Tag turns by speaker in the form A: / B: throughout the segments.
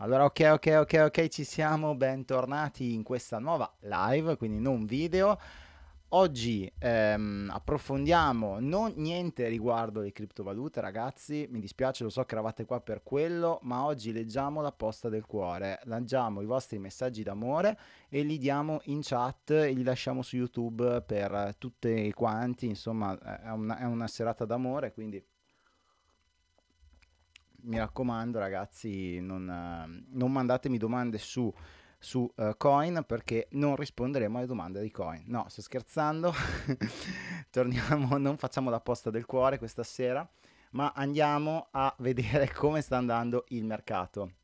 A: Allora, ok, ok, ok, ok, ci siamo, bentornati in questa nuova live, quindi non video. Oggi ehm, approfondiamo non niente riguardo le criptovalute, ragazzi, mi dispiace, lo so che eravate qua per quello, ma oggi leggiamo la posta del cuore, lanciamo i vostri messaggi d'amore e li diamo in chat e li lasciamo su YouTube per tutti quanti, insomma è una, è una serata d'amore, quindi mi raccomando ragazzi, non, eh, non mandatemi domande su su uh, Coin perché non risponderemo alle domande di Coin. No, sto scherzando. Torniamo, non facciamo la posta del cuore questa sera, ma andiamo a vedere come sta andando il mercato.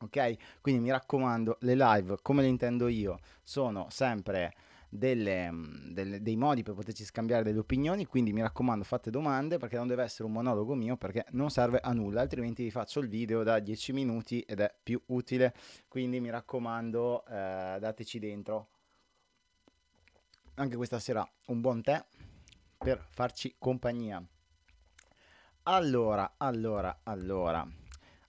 A: Ok? Quindi mi raccomando, le live come le intendo io sono sempre delle, delle, dei modi per poterci scambiare delle opinioni, quindi mi raccomando fate domande perché non deve essere un monologo mio perché non serve a nulla, altrimenti vi faccio il video da 10 minuti ed è più utile, quindi mi raccomando eh, dateci dentro. Anche questa sera un buon tè per farci compagnia. Allora, allora, allora.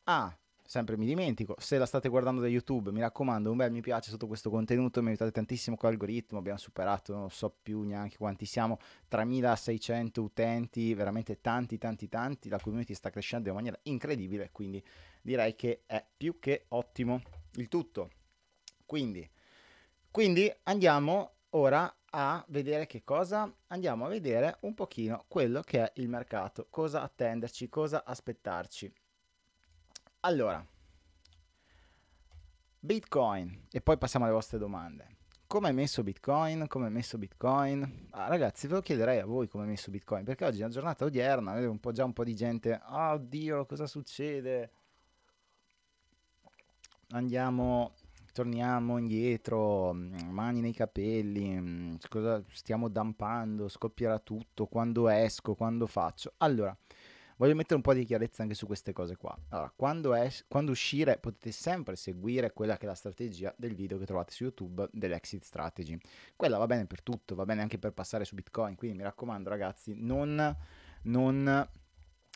A: Ah, sempre mi dimentico. Se la state guardando da YouTube, mi raccomando, un bel mi piace sotto questo contenuto, mi aiutate tantissimo con l'algoritmo, abbiamo superato, non so più neanche quanti siamo, 3600 utenti, veramente tanti, tanti, tanti, la community sta crescendo in maniera incredibile, quindi direi che è più che ottimo il tutto. Quindi, quindi andiamo ora a vedere che cosa andiamo a vedere un pochino quello che è il mercato, cosa attenderci, cosa aspettarci. Allora, Bitcoin, e poi passiamo alle vostre domande. Come è messo Bitcoin? Come è messo Bitcoin? Ah, ragazzi, ve lo chiederei a voi come è messo Bitcoin, perché oggi è una giornata odierna, vedo un po' già un po' di gente, oh Dio, cosa succede? Andiamo, torniamo indietro, mm, mani nei capelli, mm, cosa stiamo dampando, scoppierà tutto, quando esco, quando faccio. Allora, Voglio mettere un po' di chiarezza anche su queste cose qua. Allora, quando, es- quando uscire potete sempre seguire quella che è la strategia del video che trovate su YouTube dell'exit strategy. Quella va bene per tutto, va bene anche per passare su Bitcoin, quindi mi raccomando ragazzi, non... non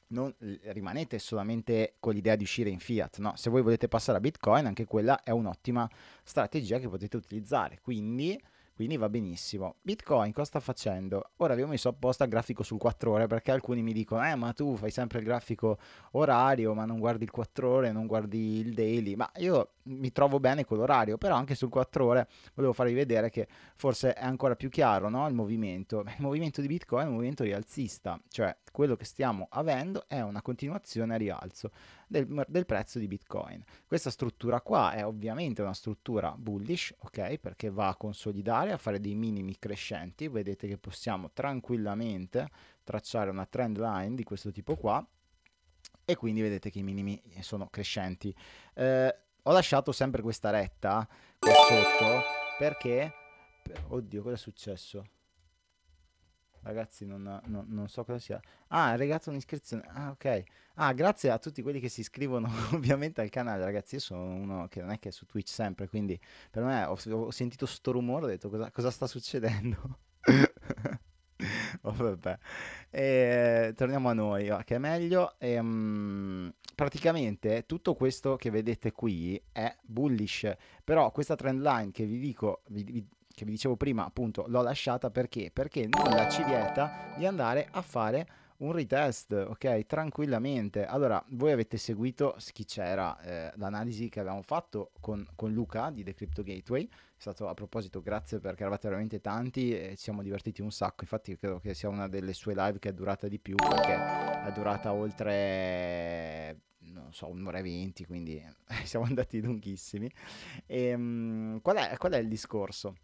A: non rimanete solamente con l'idea di uscire in fiat, no? se voi volete passare a bitcoin anche quella è un'ottima strategia che potete utilizzare, quindi quindi va benissimo. Bitcoin cosa sta facendo? Ora vi ho messo apposta il grafico sul 4 ore perché alcuni mi dicono eh ma tu fai sempre il grafico orario ma non guardi il 4 ore, non guardi il daily, ma io mi trovo bene con l'orario, però anche sul 4 ore volevo farvi vedere che forse è ancora più chiaro no? il movimento. Il movimento di Bitcoin è un movimento rialzista, cioè quello che stiamo avendo è una continuazione a rialzo del, del prezzo di Bitcoin. Questa struttura qua è ovviamente una struttura bullish, ok? Perché va a consolidare, a fare dei minimi crescenti, vedete che possiamo tranquillamente tracciare una trend line di questo tipo qua e quindi vedete che i minimi sono crescenti. Eh, ho lasciato sempre questa retta qua sotto perché... Oddio, cosa è successo? Ragazzi, non, non, non, so cosa sia. Ah, regalato un'iscrizione. Ah, ok. Ah, grazie a tutti quelli che si iscrivono ovviamente al canale, ragazzi. Io sono uno che non è che è su Twitch sempre, quindi per me ho, ho sentito sto rumore, ho detto cosa, cosa sta succedendo. oh, vabbè. E, torniamo a noi, che è meglio. E, um, praticamente tutto questo che vedete qui è bullish, però questa trend line che vi dico, vi, vi, che vi dicevo prima, appunto, l'ho lasciata perché? Perché nulla ci vieta di andare a fare un retest, ok? Tranquillamente. Allora, voi avete seguito chi c'era eh, l'analisi che avevamo fatto con, con, Luca di The Crypto Gateway. È stato a proposito, grazie perché eravate veramente tanti e ci siamo divertiti un sacco. Infatti, credo che sia una delle sue live che è durata di più perché è durata oltre non so, un'ora e venti, quindi siamo andati lunghissimi. E, um, qual, è, qual è il discorso?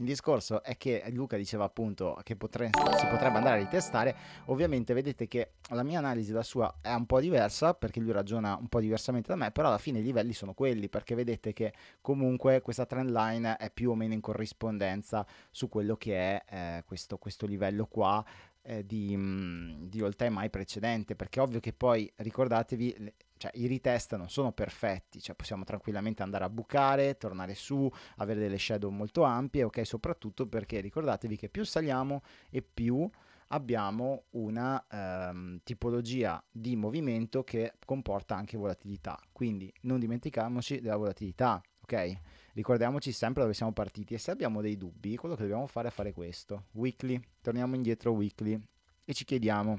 A: Il discorso è che Luca diceva appunto che potre, si potrebbe andare a ritestare, ovviamente vedete che la mia analisi da sua è un po' diversa perché lui ragiona un po' diversamente da me, però alla fine i livelli sono quelli perché vedete che comunque questa trend line è più o meno in corrispondenza su quello che è eh, questo, questo livello qua eh, di, mm, di all time high precedente perché ovvio che poi ricordatevi cioè, i retest non sono perfetti, cioè, possiamo tranquillamente andare a bucare, tornare su, avere delle shadow molto ampie, ok? Soprattutto perché ricordatevi che più saliamo e più abbiamo una ehm, tipologia di movimento che comporta anche volatilità. Quindi non dimentichiamoci della volatilità, ok? Ricordiamoci sempre dove siamo partiti e se abbiamo dei dubbi, quello che dobbiamo fare è fare questo. Weekly, torniamo indietro weekly e ci chiediamo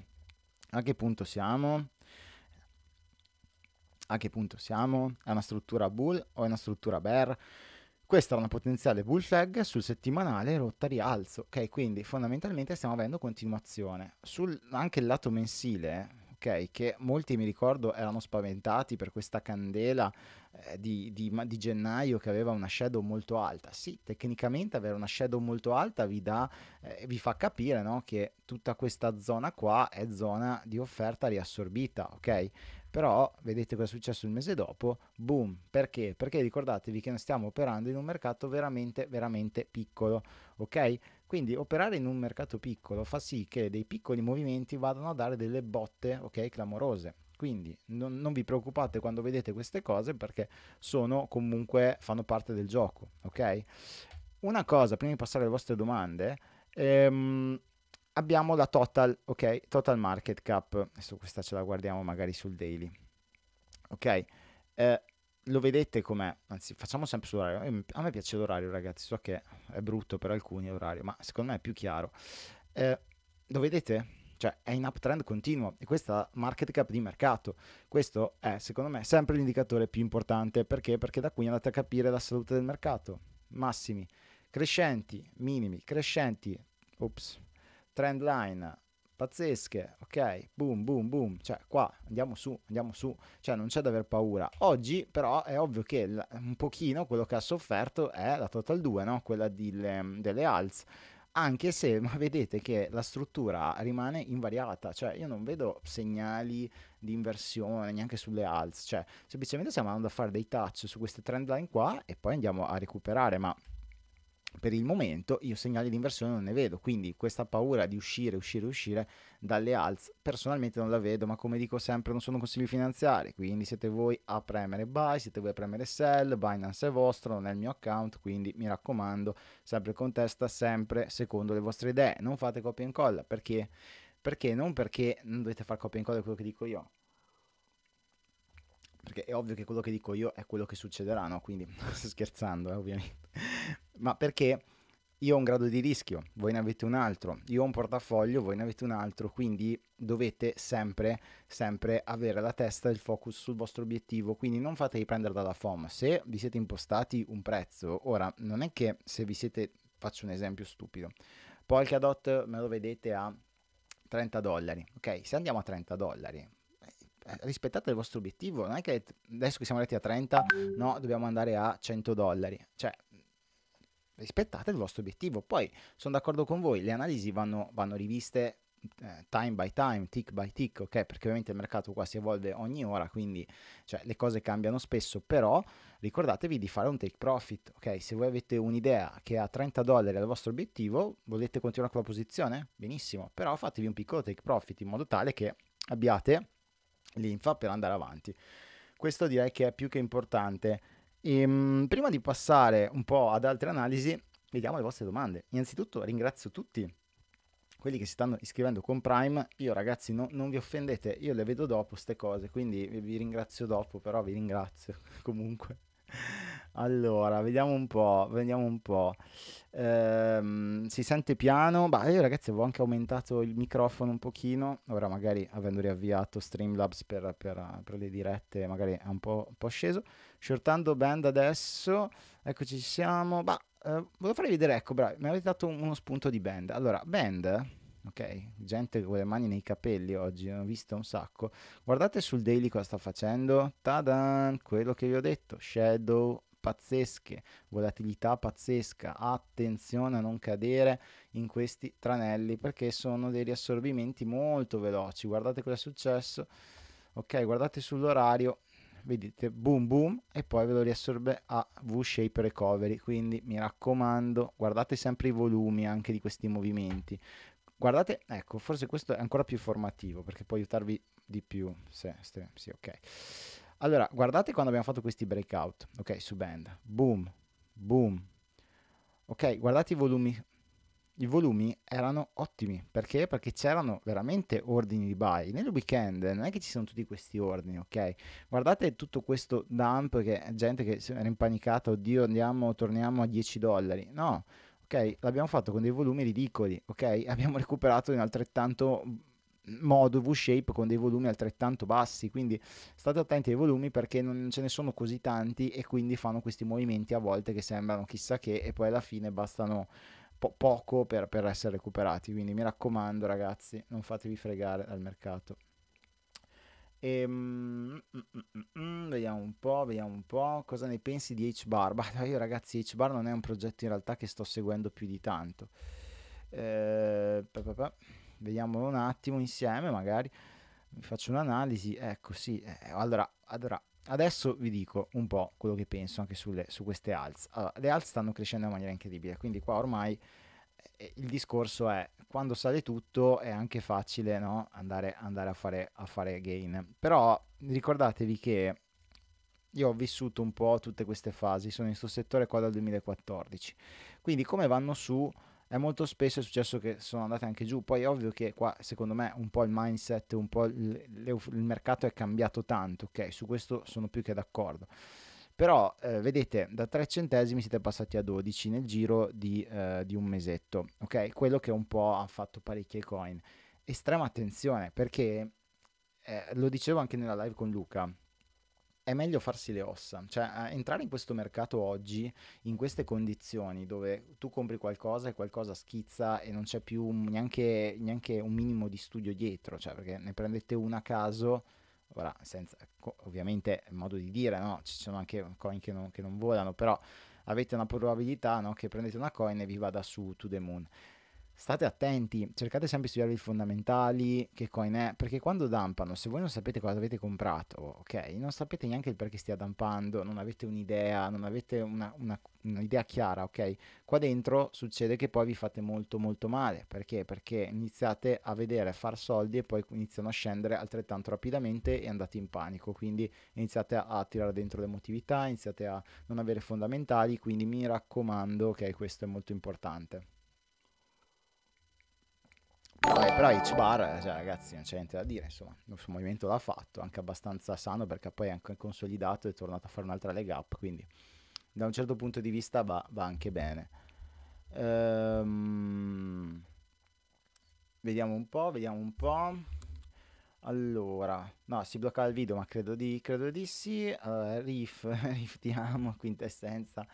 A: a che punto siamo a che punto siamo? È una struttura bull o è una struttura bear? Questa è una potenziale bull flag sul settimanale rotta rialzo, ok? Quindi fondamentalmente stiamo avendo continuazione. Sul, anche il lato mensile, ok? Che molti mi ricordo erano spaventati per questa candela eh, di, di, di, gennaio che aveva una shadow molto alta. Sì, tecnicamente avere una shadow molto alta vi, dà, eh, vi fa capire no? che tutta questa zona qua è zona di offerta riassorbita, ok? Però vedete cosa è successo il mese dopo, boom, perché? Perché ricordatevi che stiamo operando in un mercato veramente, veramente piccolo, ok? Quindi operare in un mercato piccolo fa sì che dei piccoli movimenti vadano a dare delle botte, ok, clamorose. Quindi non, non vi preoccupate quando vedete queste cose perché sono comunque, fanno parte del gioco, ok? Una cosa, prima di passare alle vostre domande, ehm, abbiamo la total, ok, total market cap, adesso questa ce la guardiamo magari sul daily, ok, eh, lo vedete com'è, anzi facciamo sempre sull'orario, a me piace l'orario ragazzi, so che è brutto per alcuni l'orario, ma secondo me è più chiaro, eh, lo vedete? Cioè è in uptrend continuo e questa è la market cap di mercato, questo è secondo me sempre l'indicatore più importante, perché? Perché da qui andate a capire la salute del mercato, massimi, crescenti, minimi, crescenti, ops, trend line pazzesche, ok? Boom, boom, boom, cioè qua andiamo su, andiamo su, cioè non c'è da aver paura. Oggi però è ovvio che l- un pochino quello che ha sofferto è la Total 2, no? Quella le, delle alz anche se ma vedete che la struttura rimane invariata, cioè io non vedo segnali di inversione neanche sulle alz, cioè semplicemente stiamo andando a fare dei touch su queste trend line qua e poi andiamo a recuperare, ma per il momento io segnali di inversione non ne vedo, quindi questa paura di uscire, uscire, uscire dalle alz personalmente non la vedo, ma come dico sempre non sono consigli finanziari, quindi siete voi a premere buy, siete voi a premere sell, Binance è vostro, non è il mio account, quindi mi raccomando, sempre con testa, sempre secondo le vostre idee, non fate copia e incolla, perché? Perché non perché non dovete fare copia e incolla di quello che dico io, perché è ovvio che quello che dico io è quello che succederà, no? Quindi sto scherzando, eh, ovviamente ma perché io ho un grado di rischio, voi ne avete un altro, io ho un portafoglio, voi ne avete un altro, quindi dovete sempre, sempre avere la testa e il focus sul vostro obiettivo, quindi non fatevi prendere dalla FOM. Se vi siete impostati un prezzo, ora non è che se vi siete, faccio un esempio stupido, Polkadot me lo vedete a 30 dollari, ok? Se andiamo a 30 dollari, eh, eh, rispettate il vostro obiettivo, non è che adesso che siamo arrivati a 30, no, dobbiamo andare a 100 dollari, cioè rispettate il vostro obiettivo. Poi sono d'accordo con voi, le analisi vanno, vanno riviste eh, time by time, tick by tick, ok? Perché ovviamente il mercato qua si evolve ogni ora, quindi cioè, le cose cambiano spesso, però ricordatevi di fare un take profit, ok? Se voi avete un'idea che a 30 dollari è il vostro obiettivo, volete continuare con la posizione? Benissimo, però fatevi un piccolo take profit in modo tale che abbiate l'infa per andare avanti. Questo direi che è più che importante. E, ehm, mh, prima di passare un po' ad altre analisi, vediamo le vostre domande. Innanzitutto ringrazio tutti quelli che si stanno iscrivendo con Prime, io ragazzi no, non vi offendete, io le vedo dopo queste cose, quindi vi ringrazio dopo, però vi ringrazio comunque. Allora, vediamo un po', vediamo un po'. Ehm, si sente piano, Beh, io ragazzi avevo anche aumentato il microfono un pochino, ora magari avendo riavviato Streamlabs per, per, per le dirette magari è un po', un po', sceso. Shortando band adesso, eccoci siamo, Beh, eh, volevo farvi vedere, ecco, bravo, mi avete dato uno spunto di band. Allora, band, ok, gente con le mani nei capelli oggi, ho visto un sacco. Guardate sul daily cosa sta facendo, tadan, quello che vi ho detto, Shadow pazzesche, volatilità pazzesca, attenzione a non cadere in questi tranelli perché sono dei riassorbimenti molto veloci. Guardate cosa è successo. Ok, guardate sull'orario, vedete boom boom e poi ve lo riassorbe a V-shape recovery. Quindi mi raccomando, guardate sempre i volumi anche di questi movimenti. Guardate, ecco, forse questo è ancora più formativo perché può aiutarvi di più. Se, se, sì, ok. Allora, guardate quando abbiamo fatto questi breakout, ok, su band, boom, boom, ok, guardate i volumi, i volumi erano ottimi, perché? Perché c'erano veramente ordini di buy, nel weekend non è che ci sono tutti questi ordini, ok, guardate tutto questo dump che gente che era impanicata, oddio andiamo, torniamo a 10 dollari, no, ok, l'abbiamo fatto con dei volumi ridicoli, ok, abbiamo recuperato in altrettanto modo V-shape con dei volumi altrettanto bassi, quindi state attenti ai volumi perché non ce ne sono così tanti e quindi fanno questi movimenti a volte che sembrano chissà che e poi alla fine bastano po- poco per, per essere recuperati, quindi mi raccomando ragazzi non fatevi fregare dal mercato. E, mm, mm, mm, vediamo un po', vediamo un po' cosa ne pensi di H-Bar. Bah, io ragazzi, H-Bar non è un progetto in realtà che sto seguendo più di tanto. Eh, vediamolo un attimo insieme magari, vi faccio un'analisi, ecco sì, eh, allora, allora, adesso vi dico un po' quello che penso anche sulle, su queste alz Allora, le alz stanno crescendo in maniera incredibile, quindi qua ormai eh, il discorso è quando sale tutto è anche facile no? andare, andare a, fare, a, fare, gain però ricordatevi che io ho vissuto un po' tutte queste fasi sono in questo settore qua dal 2014 quindi come vanno su e molto spesso è successo che sono andate anche giù. Poi è ovvio che qua, secondo me, un po' il mindset, un po' il, il mercato è cambiato tanto, ok? Su questo sono più che d'accordo. Però eh, vedete, da 3 centesimi siete passati a 12 nel giro di, eh, di un mesetto, ok? Quello che un po' ha fatto parecchie coin. Estrema attenzione perché, eh, lo dicevo anche nella live con Luca, è meglio farsi le ossa, cioè entrare in questo mercato oggi in queste condizioni dove tu compri qualcosa e qualcosa schizza e non c'è più neanche, neanche un minimo di studio dietro, cioè perché ne prendete una a caso, ora senza, ovviamente è modo di dire, no? ci sono anche coin che non, che non volano, però avete una probabilità no? che prendete una coin e vi vada su to the moon state attenti, cercate sempre di studiare i fondamentali, che coin è, perché quando dampano, se voi non sapete cosa avete comprato, ok, non sapete neanche il perché stia dampando, non avete un'idea, non avete una, una, un'idea chiara, ok, qua dentro succede che poi vi fate molto molto male, perché? Perché iniziate a vedere, a far soldi e poi iniziano a scendere altrettanto rapidamente e andate in panico, quindi iniziate a, a tirare dentro l'emotività, iniziate a non avere fondamentali, quindi mi raccomando, ok, questo è molto importante. Vabbè, però H-Bar, eh, cioè, ragazzi, non c'è niente da dire, insomma, il suo movimento l'ha fatto, anche abbastanza sano perché poi è anche consolidato e è tornato a fare un'altra leg up, quindi da un certo punto di vista va, va anche bene. Ehm, vediamo un po', vediamo un po'. Allora, no, si bloccava il video, ma credo di, credo di sì. Uh, Riff, Riff ti amo, quintessenza,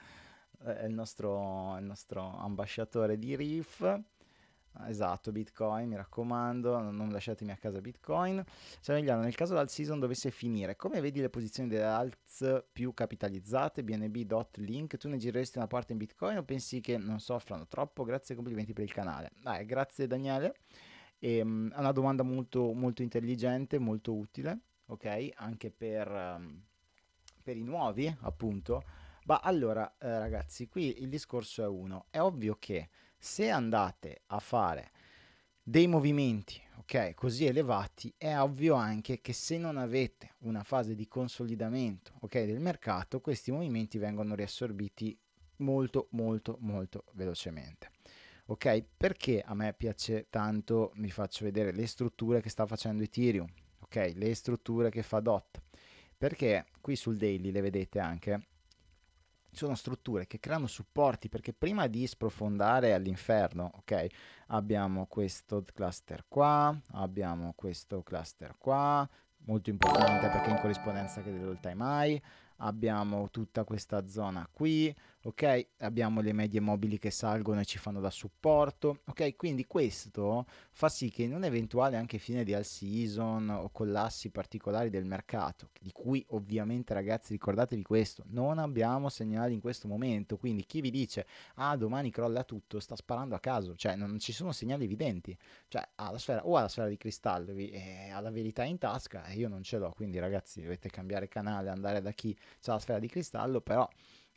A: eh, è il nostro, il nostro ambasciatore di Riff. Esatto, Bitcoin, mi raccomando, non lasciatemi a casa Bitcoin. Samigliano, nel caso l'alt season dovesse finire, come vedi le posizioni delle alt più capitalizzate, bnb.link, tu ne gireresti una parte in Bitcoin o pensi che non soffrano troppo? Grazie e complimenti per il canale. Dai, grazie Daniele, ehm, è una domanda molto, molto intelligente, molto utile, ok? Anche per, ehm, per i nuovi, appunto. Ma allora, eh, ragazzi, qui il discorso è uno. È ovvio che se andate a fare dei movimenti ok così elevati è ovvio anche che se non avete una fase di consolidamento ok del mercato questi movimenti vengono riassorbiti molto molto molto velocemente ok perché a me piace tanto vi faccio vedere le strutture che sta facendo Ethereum ok le strutture che fa DOT perché qui sul daily le vedete anche sono strutture che creano supporti perché prima di sprofondare all'inferno, ok, abbiamo questo cluster qua, abbiamo questo cluster qua, molto importante perché in corrispondenza anche dell'all time high, abbiamo tutta questa zona qui, ok? Abbiamo le medie mobili che salgono e ci fanno da supporto, ok? Quindi questo fa sì che in un eventuale anche fine di all season o collassi particolari del mercato, di cui ovviamente ragazzi ricordatevi questo, non abbiamo segnali in questo momento, quindi chi vi dice "Ah, domani crolla tutto", sta sparando a caso, cioè non ci sono segnali evidenti, cioè ha la sfera o ha la sfera di cristallo, vi ha eh, la verità in tasca e io non ce l'ho, quindi ragazzi dovete cambiare canale, andare da chi c'è la sfera di cristallo, però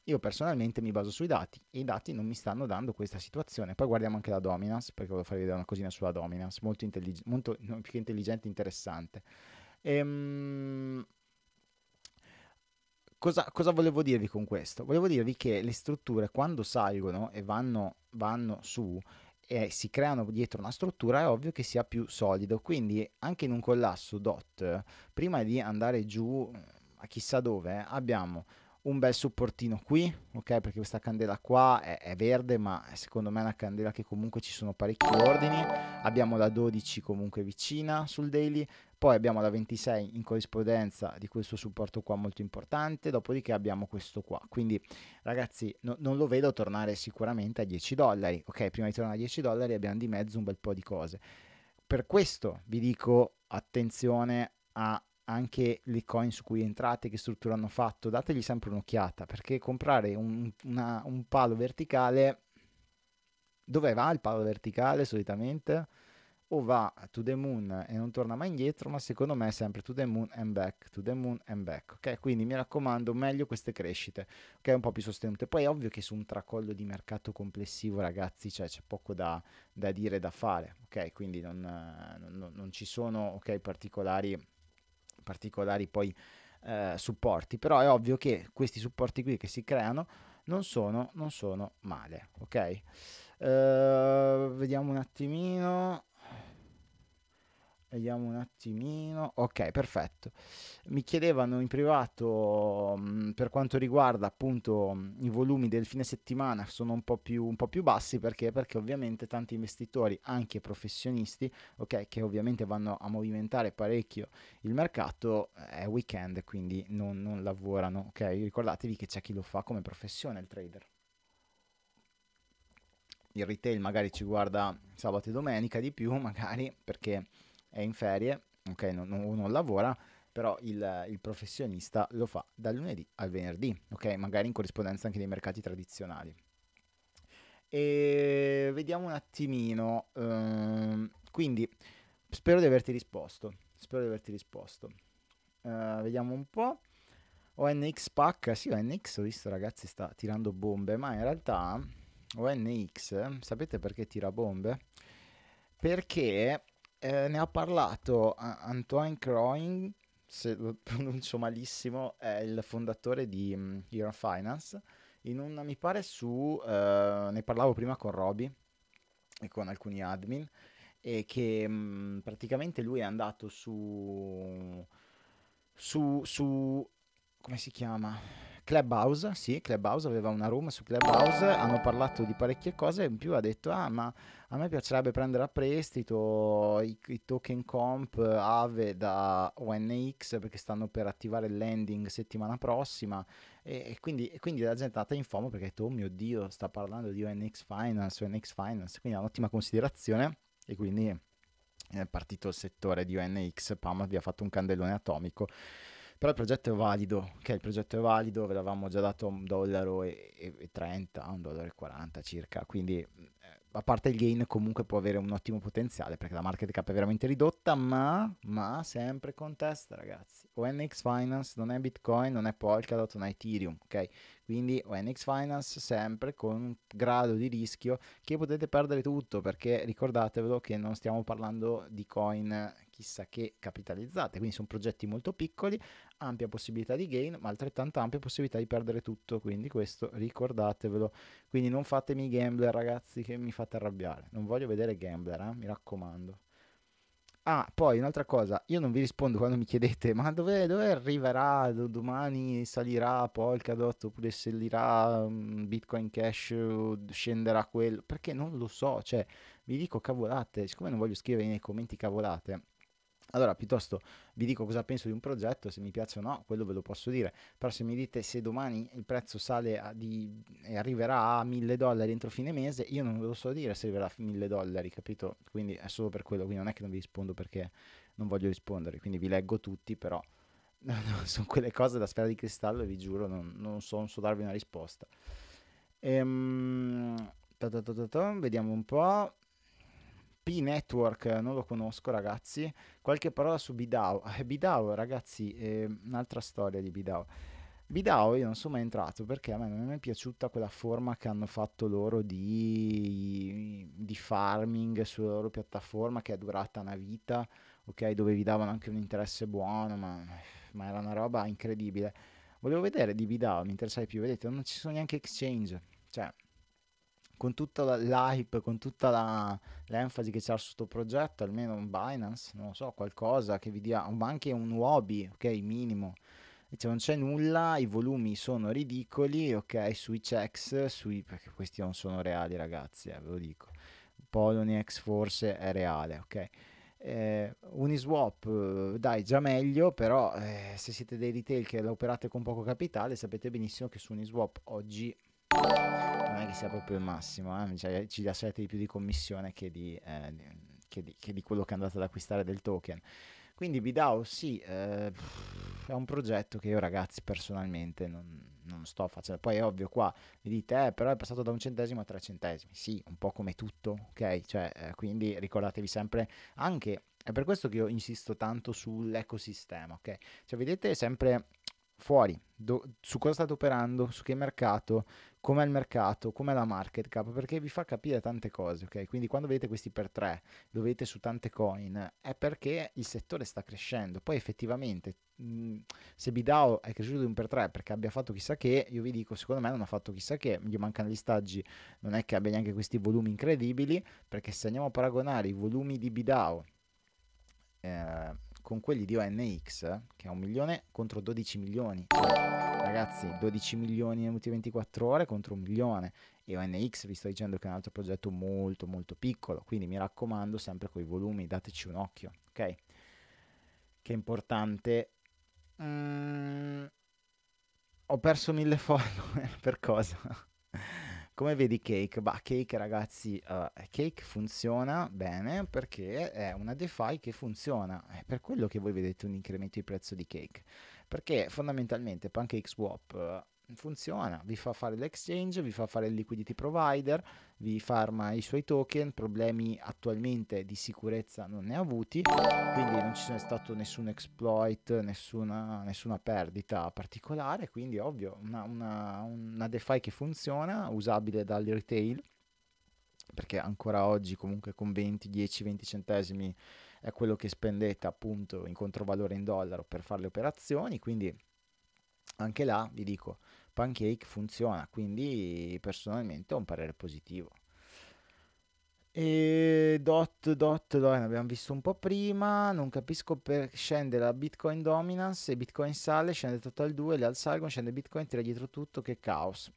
A: io personalmente mi baso sui dati e i dati non mi stanno dando questa situazione. Poi guardiamo anche la dominance, perché volevo farvi vedere una cosina sulla dominance, molto, intellig- molto no, più che intelligente, interessante. Ehm... Cosa, cosa, volevo dirvi con questo? Volevo dirvi che le strutture quando salgono e vanno, vanno su e si creano dietro una struttura, è ovvio che sia più solido. Quindi anche in un collasso DOT, prima di andare giù ma chissà dove, eh, abbiamo un bel supportino qui, ok? Perché questa candela qua è, è, verde, ma secondo me è una candela che comunque ci sono parecchi ordini. Abbiamo la 12 comunque vicina sul daily, poi abbiamo la 26 in corrispondenza di questo supporto qua molto importante, dopodiché abbiamo questo qua. Quindi ragazzi, no, non lo vedo tornare sicuramente a 10 dollari, ok? Prima di tornare a 10 dollari abbiamo di mezzo un bel po' di cose. Per questo vi dico attenzione a anche le coin su cui entrate, che struttura hanno fatto, dategli sempre un'occhiata perché comprare un, una, un palo verticale, dove va il palo verticale solitamente? O va to the moon e non torna mai indietro, ma secondo me è sempre to the moon and back, to the moon and back. Ok, quindi mi raccomando, meglio queste crescite, che è un po' più sostenute. Poi è ovvio che su un tracollo di mercato complessivo, ragazzi, cioè, c'è poco da, da dire, da fare, ok, quindi non, non, non ci sono, ok, particolari particolari poi eh, supporti, però è ovvio che questi supporti qui che si creano non sono, non sono male, ok? Uh, vediamo un attimino. Vediamo un attimino. Ok, perfetto. Mi chiedevano in privato mh, mm, per quanto riguarda appunto mh, mm, i volumi del fine settimana sono un po' più, un po più bassi perché? perché? ovviamente tanti investitori, anche professionisti, ok, che ovviamente vanno a movimentare parecchio il mercato, eh, è weekend, quindi non, non lavorano, ok? Ricordatevi che c'è chi lo fa come professione il trader il retail magari ci guarda sabato e domenica di più, magari perché è in ferie, ok, non, non, non lavora, però il, il, professionista lo fa dal lunedì al venerdì, ok, magari in corrispondenza anche dei mercati tradizionali. E vediamo un attimino, ehm, quindi spero di averti risposto, spero di averti risposto. Uh, vediamo un po'. ONX pacca, sì, ONX ho visto ragazzi sta tirando bombe, ma in realtà ONX, sapete perché tira bombe? Perché eh, ne ha parlato Antoine Croin, se lo pronuncio malissimo, è il fondatore di um, Finance, in un, mi pare su, eh, ne parlavo prima con Roby e con alcuni admin, e che mh, mm, praticamente lui è andato su, su, su, come si chiama? Clubhouse, sì, Clubhouse aveva una room su Clubhouse, hanno parlato di parecchie cose e in più ha detto ah ma a me piacerebbe prendere a prestito i, i token comp AVE da ONX perché stanno per attivare il landing settimana prossima e, e, quindi, e quindi, la gente è andata in FOMO perché ha detto oh mio dio sta parlando di ONX Finance, ONX Finance, quindi è un'ottima considerazione e quindi è partito il settore di ONX, Pam vi ha fatto un candelone atomico. Però il progetto è valido, ok? Il progetto è valido, ve l'avevamo già dato un dollaro e, e, 30, un dollaro e 40 circa, quindi eh, a parte il gain comunque può avere un ottimo potenziale perché la market cap è veramente ridotta, ma, ma sempre con test ragazzi. ONX Finance non è Bitcoin, non è Polkadot, non è Ethereum, ok? Quindi ONX Finance sempre con un grado di rischio che potete perdere tutto perché ricordatevelo che non stiamo parlando di coin chissà che capitalizzate, quindi sono progetti molto piccoli, ampia possibilità di gain, ma altrettanto ampia possibilità di perdere tutto, quindi questo ricordatevelo. Quindi non fatemi gambler ragazzi che mi fate arrabbiare, non voglio vedere gambler, eh? mi raccomando. Ah, poi un'altra cosa, io non vi rispondo quando mi chiedete ma dove, dove arriverà, domani salirà Polkadot oppure salirà um, Bitcoin Cash, scenderà quello, perché non lo so, cioè vi dico cavolate, siccome non voglio scrivere nei commenti cavolate, allora, piuttosto vi dico cosa penso di un progetto, se mi piace o no, quello ve lo posso dire, però se mi dite se domani il prezzo sale di, e arriverà a 1000 dollari entro fine mese, io non ve lo so dire se arriverà a 1000 dollari, capito? Quindi è solo per quello, quindi non è che non vi rispondo perché non voglio rispondere, quindi vi leggo tutti, però no, no, sono quelle cose da sfera di cristallo e vi giuro, non, non, so, non so darvi una risposta. Ehm, ta ta ta vediamo un po' network eh, non lo conosco ragazzi, qualche parola su Bidao, eh, Bidao ragazzi, eh, un'altra storia di Bidao. Bidao io non sono mai entrato perché a me non mi è piaciuta quella forma che hanno fatto loro di, di farming sulla loro piattaforma che è durata una vita, ok, dove vi davano anche un interesse buono, ma, ma era una roba incredibile. Volevo vedere di Bidao, mi interessava di più, vedete, non ci sono neanche exchange, cioè con tutta l'hype, con tutta la, l'enfasi che c'è su questo progetto, almeno un Binance, non lo so, qualcosa che vi dia, ma anche un hobby, ok, minimo. Cioè, non c'è nulla, i volumi sono ridicoli, ok, sui checks, sui, perché questi non sono reali ragazzi, eh, ve lo dico. Poloniex forse è reale, ok. Eh, Uniswap, eh, dai, già meglio, però eh, se siete dei retail che operate con poco capitale sapete benissimo che su Uniswap oggi non è che sia proprio il massimo, eh? cioè, ci lasciate di più di commissione che di, eh, che, di, che di, quello che andate ad acquistare del token. Quindi BDAO sì, eh, è un progetto che io ragazzi personalmente non, non sto facendo. Poi è ovvio qua, mi dite, eh, però è passato da un centesimo a tre centesimi. Sì, un po' come tutto, ok? Cioè, eh, quindi ricordatevi sempre anche, è per questo che io insisto tanto sull'ecosistema, ok? Cioè vedete sempre fuori do, su cosa state operando, su che mercato, com'è il mercato, com'è la market cap, perché vi fa capire tante cose, ok? Quindi quando vedete questi per tre, dovete su tante coin, è perché il settore sta crescendo. Poi effettivamente mh, mm, se Bidao è cresciuto di un per tre perché abbia fatto chissà che, io vi dico, secondo me non ha fatto chissà che, gli mancano gli staggi, non è che abbia neanche questi volumi incredibili, perché se andiamo a paragonare i volumi di Bidao eh, con quelli di ONX, che è un milione contro 12 milioni. Cioè, ragazzi, 12 milioni in 24 ore contro un milione. E ONX vi sto dicendo che è un altro progetto molto molto piccolo, quindi mi raccomando sempre con i volumi, dateci un occhio, ok? Che è importante. Mm, ho perso mille follower per cosa? Come vedi Cake? Bah, Cake ragazzi, uh, Cake funziona bene perché è una DeFi che funziona. È per quello che voi vedete un incremento di prezzo di Cake. Perché fondamentalmente PancakeSwap funziona, vi fa fare l'exchange, vi fa fare il liquidity provider, vi farma i suoi token, problemi attualmente di sicurezza non ne ha avuti, quindi non ci sono stato nessun exploit, nessuna, nessuna perdita particolare, quindi ovvio una, una, una DeFi che funziona, usabile dal retail, perché ancora oggi comunque con 20, 10, 20 centesimi è quello che spendete appunto in controvalore in dollaro per fare le operazioni, quindi anche là vi dico Pancake funziona, quindi personalmente ho un parere positivo. E dot dot dot, abbiamo visto un po' prima, non capisco perché scende la Bitcoin Dominance e Bitcoin sale, scende Total 2, le alzalgono, scende Bitcoin, tira dietro tutto, che caos.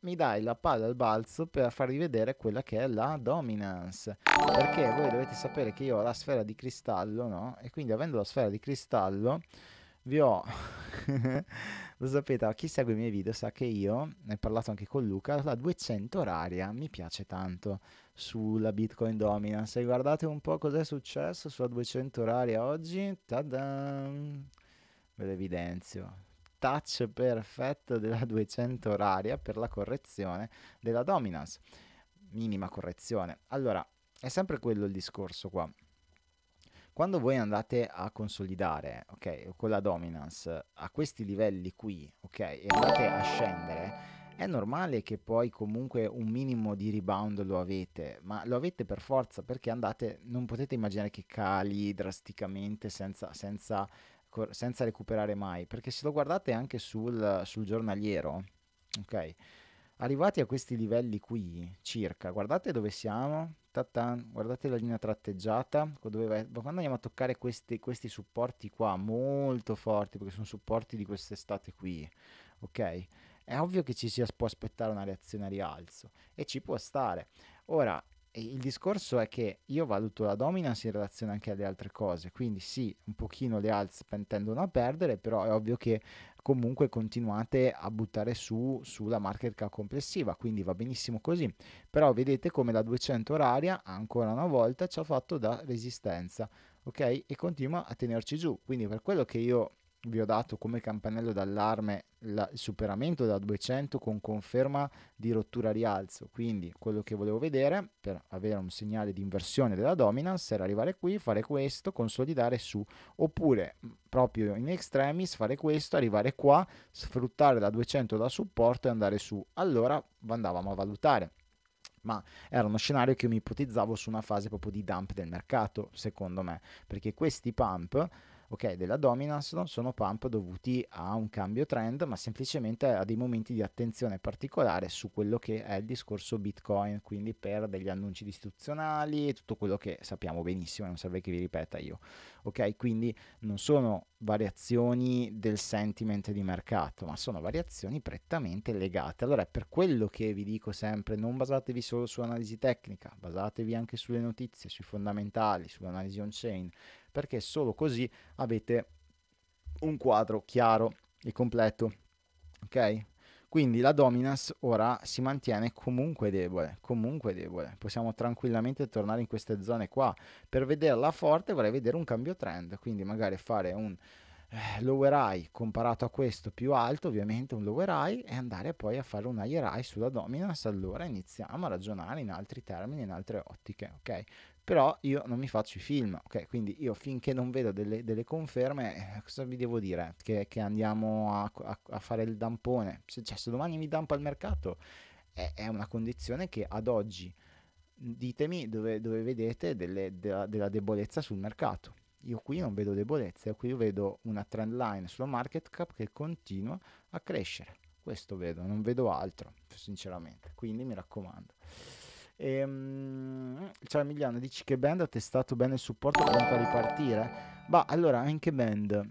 A: Mi dai la palla al balzo per farvi vedere quella che è la dominance. Perché voi dovete sapere che io ho la sfera di cristallo, no? E quindi avendo la sfera di cristallo vi ho lo sapete, chi segue i miei video sa che io, ne ho parlato anche con Luca, la 200 oraria mi piace tanto sulla Bitcoin Dominance. e guardate un po' cos'è successo sulla 200 oraria oggi, tada, ve l'evidenzio Touch perfetto della 200 oraria per la correzione della dominance. Minima correzione. Allora, è sempre quello il discorso qua quando voi andate a consolidare ok, con la dominance a questi livelli qui ok, e andate a scendere è normale che poi comunque un minimo di rebound lo avete ma lo avete per forza perché andate non potete immaginare che cali drasticamente senza, senza, senza recuperare mai perché se lo guardate anche sul, sul giornaliero ok Arrivati a questi livelli qui, circa, guardate dove siamo, tatan, guardate la linea tratteggiata, quando andiamo a toccare questi, questi supporti qua, molto forti, perché sono supporti di quest'estate qui, ok? È ovvio che ci si può aspettare una reazione a rialzo, e ci può stare. Ora, il discorso è che io valuto la dominance in relazione anche alle altre cose, quindi sì, un pochino le alz tendono a perdere, però è ovvio che comunque continuate a buttare su sulla market cap complessiva, quindi va benissimo così. Però vedete come la 200 oraria ancora una volta ci ha fatto da resistenza, ok? E continua a tenerci giù. Quindi per quello che io vi ho dato come campanello d'allarme la, il superamento da 200 con conferma di rottura rialzo quindi quello che volevo vedere per avere un segnale di inversione della dominance era arrivare qui fare questo consolidare su oppure proprio in extremis fare questo arrivare qua sfruttare la 200 da supporto e andare su allora andavamo a valutare ma era uno scenario che mi ipotizzavo su una fase proprio di dump del mercato, secondo me, perché questi pump okay, della dominance non sono pump dovuti a un cambio trend, ma semplicemente a dei momenti di attenzione particolare su quello che è il discorso Bitcoin, quindi per degli annunci istituzionali e tutto quello che sappiamo benissimo, non serve che vi ripeta io. Ok, quindi non sono variazioni del sentiment di mercato, ma sono variazioni prettamente legate. Allora per quello che vi dico sempre, non basatevi solo su analisi tecnica, basatevi anche sulle notizie, sui fondamentali, sull'analisi on-chain perché solo così avete un quadro chiaro e completo. Ok? Quindi la dominance ora si mantiene comunque debole, comunque debole. Possiamo tranquillamente tornare in queste zone qua. Per vederla forte vorrei vedere un cambio trend, quindi magari fare un eh, lower high comparato a questo più alto, ovviamente un lower high e andare poi a fare un higher high sulla dominance, allora iniziamo a ragionare in altri termini, in altre ottiche, ok? però io non mi faccio i film, ok? Quindi io finché non vedo delle, delle conferme, eh, cosa vi devo dire? Che, che andiamo a, a, a, fare il dampone? Se, cioè, se domani mi dampa il mercato è, è, una condizione che ad oggi ditemi dove, dove vedete delle, della, della debolezza sul mercato. Io qui non vedo debolezza, qui vedo una trend line sulla market cap che continua a crescere. Questo vedo, non vedo altro, sinceramente. Quindi mi raccomando. Ehm, ciao Emiliano, dici che Band ha testato bene il supporto pronto a ripartire? Ma allora, anche Band...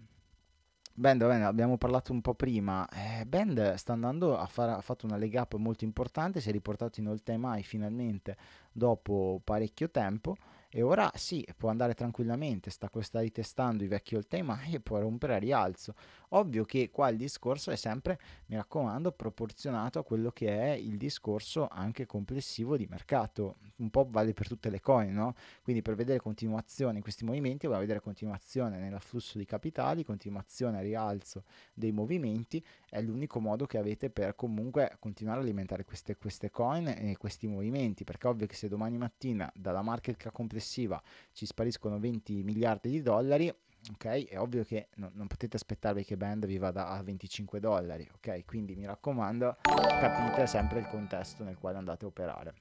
A: Band, bene, abbiamo parlato un po' prima. Eh, Band sta andando a fare, ha fatto una leg up molto importante, si è riportato in all time high finalmente dopo parecchio tempo e ora sì, può andare tranquillamente, sta, sta ritestando i vecchi all time e può rompere a rialzo. Ovvio che qua il discorso è sempre, mi raccomando, proporzionato a quello che è il discorso anche complessivo di mercato, un po' vale per tutte le coin, no? Quindi per vedere continuazione in questi movimenti, va a vedere continuazione nell'afflusso di capitali, continuazione a rialzo dei movimenti, è l'unico modo che avete per comunque continuare a alimentare queste, queste coin e questi movimenti, perché ovvio che se domani mattina dalla market complessiva complessiva ci spariscono 20 miliardi di dollari, ok? È ovvio che no, non potete aspettarvi che Band vi vada a 25 dollari, ok? Quindi mi raccomando, capite sempre il contesto nel quale andate a operare.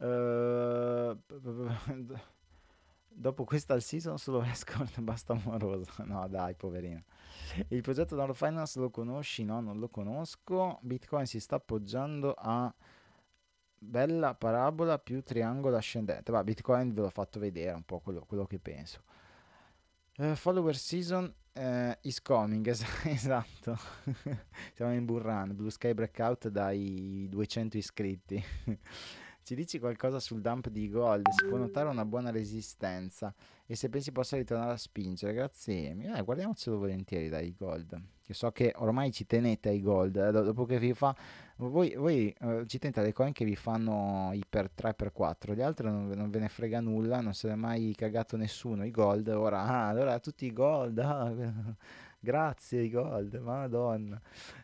A: Uh, dopo questa al season solo escort basta amorosa. No, dai, poverino. Il progetto Download Finance lo conosci? No, non lo conosco. Bitcoin si sta appoggiando a bella parabola più triangolo ascendente. Ma Bitcoin ve l'ho fatto vedere un po' quello, quello che penso. Uh, follower season uh, is coming, es- esatto. Siamo in bull run, Blue Sky Breakout dai 200 iscritti. Ci dici qualcosa sul dump di gold? Si può notare una buona resistenza e se pensi possa ritornare a spingere, grazie mille. Eh, guardiamocelo volentieri dai gold. Che so che ormai ci tenete ai gold, eh, dopo che vi fa... Voi, voi uh, ci tentate coin che vi fanno i per 3 per 4, gli altri non, non, ve ne frega nulla, non se ne è mai cagato nessuno. I gold, ora, ah, allora tutti i gold, ah, grazie i gold, madonna.